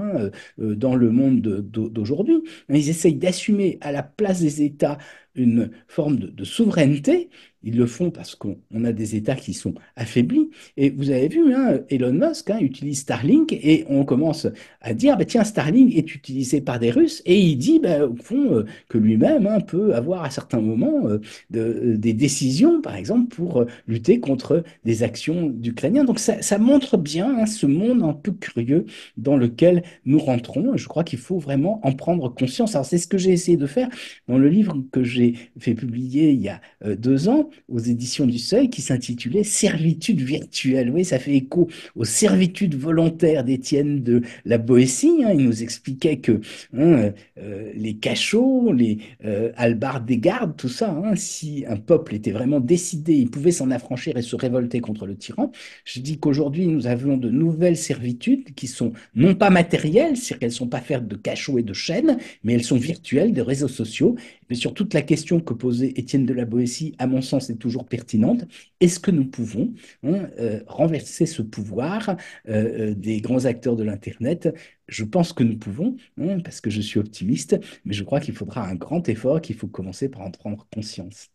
dans le monde d'aujourd'hui. Ils essayent d'assumer à la place des États une forme de souveraineté ils le font parce qu'on a des États qui sont affaiblis. Et vous avez vu, hein, Elon Musk hein, utilise Starlink et on commence à dire, bah, tiens, Starlink est utilisé par des Russes. Et il dit, bah, au fond, euh, que lui-même hein, peut avoir à certains moments euh, de, euh, des décisions, par exemple, pour lutter contre des actions ukrainiennes. Donc ça, ça montre bien ce monde un peu curieux dans lequel nous rentrons. Je crois qu'il faut vraiment en prendre conscience. c'est ce que j'ai essayé de faire dans le livre que j'ai fait publier il y a deux ans aux éditions du Seuil qui s'intitulait Servitude virtuelle. Oui, ça fait écho aux servitudes volontaires d'Étienne de la Boétie. Hein. Il nous expliquait que hein, euh, les cachots, les euh, des gardes, tout ça, hein, si un peuple était vraiment décidé, il pouvait s'en affranchir et se révolter contre le tyran. Je dis qu'aujourd'hui, nous avons de nouvelles servitudes qui sont non pas matérielles, c'est-à-dire qu'elles ne sont pas faites de cachots et de chaînes, mais elles sont virtuelles, des réseaux sociaux, mais sur toute la question que posait Étienne de la Boétie, à mon sens, est toujours pertinente. Est-ce que nous pouvons hein, euh, renverser ce pouvoir euh, euh, des grands acteurs de l'Internet je pense que nous pouvons, hein, parce que je suis optimiste, mais je crois qu'il faudra un grand effort, qu'il faut commencer par en prendre conscience.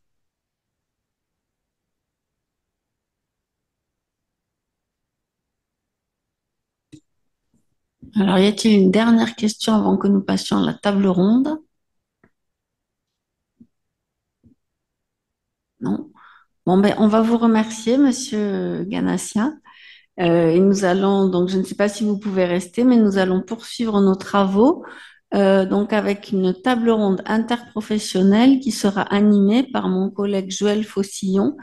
Alors, y a-t-il une dernière question avant que nous passions à la table ronde Non. Bon, ben, on va vous remercier, Monsieur Ganassia. Euh, et nous allons, donc, je ne sais pas si vous pouvez rester, mais nous allons poursuivre nos travaux, euh, donc, avec une table ronde interprofessionnelle qui sera animée par mon collègue Joël Faucillon,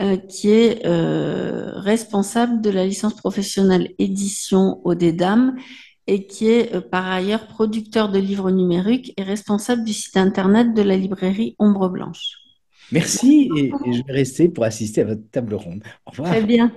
euh, qui est responsable de la licence professionnelle édition au Dames et qui est par ailleurs producteur de livres numériques et responsable du site internet de la librairie Ombre Blanche. Merci et, je vais rester pour assister à votre table ronde. Au revoir. Très bien.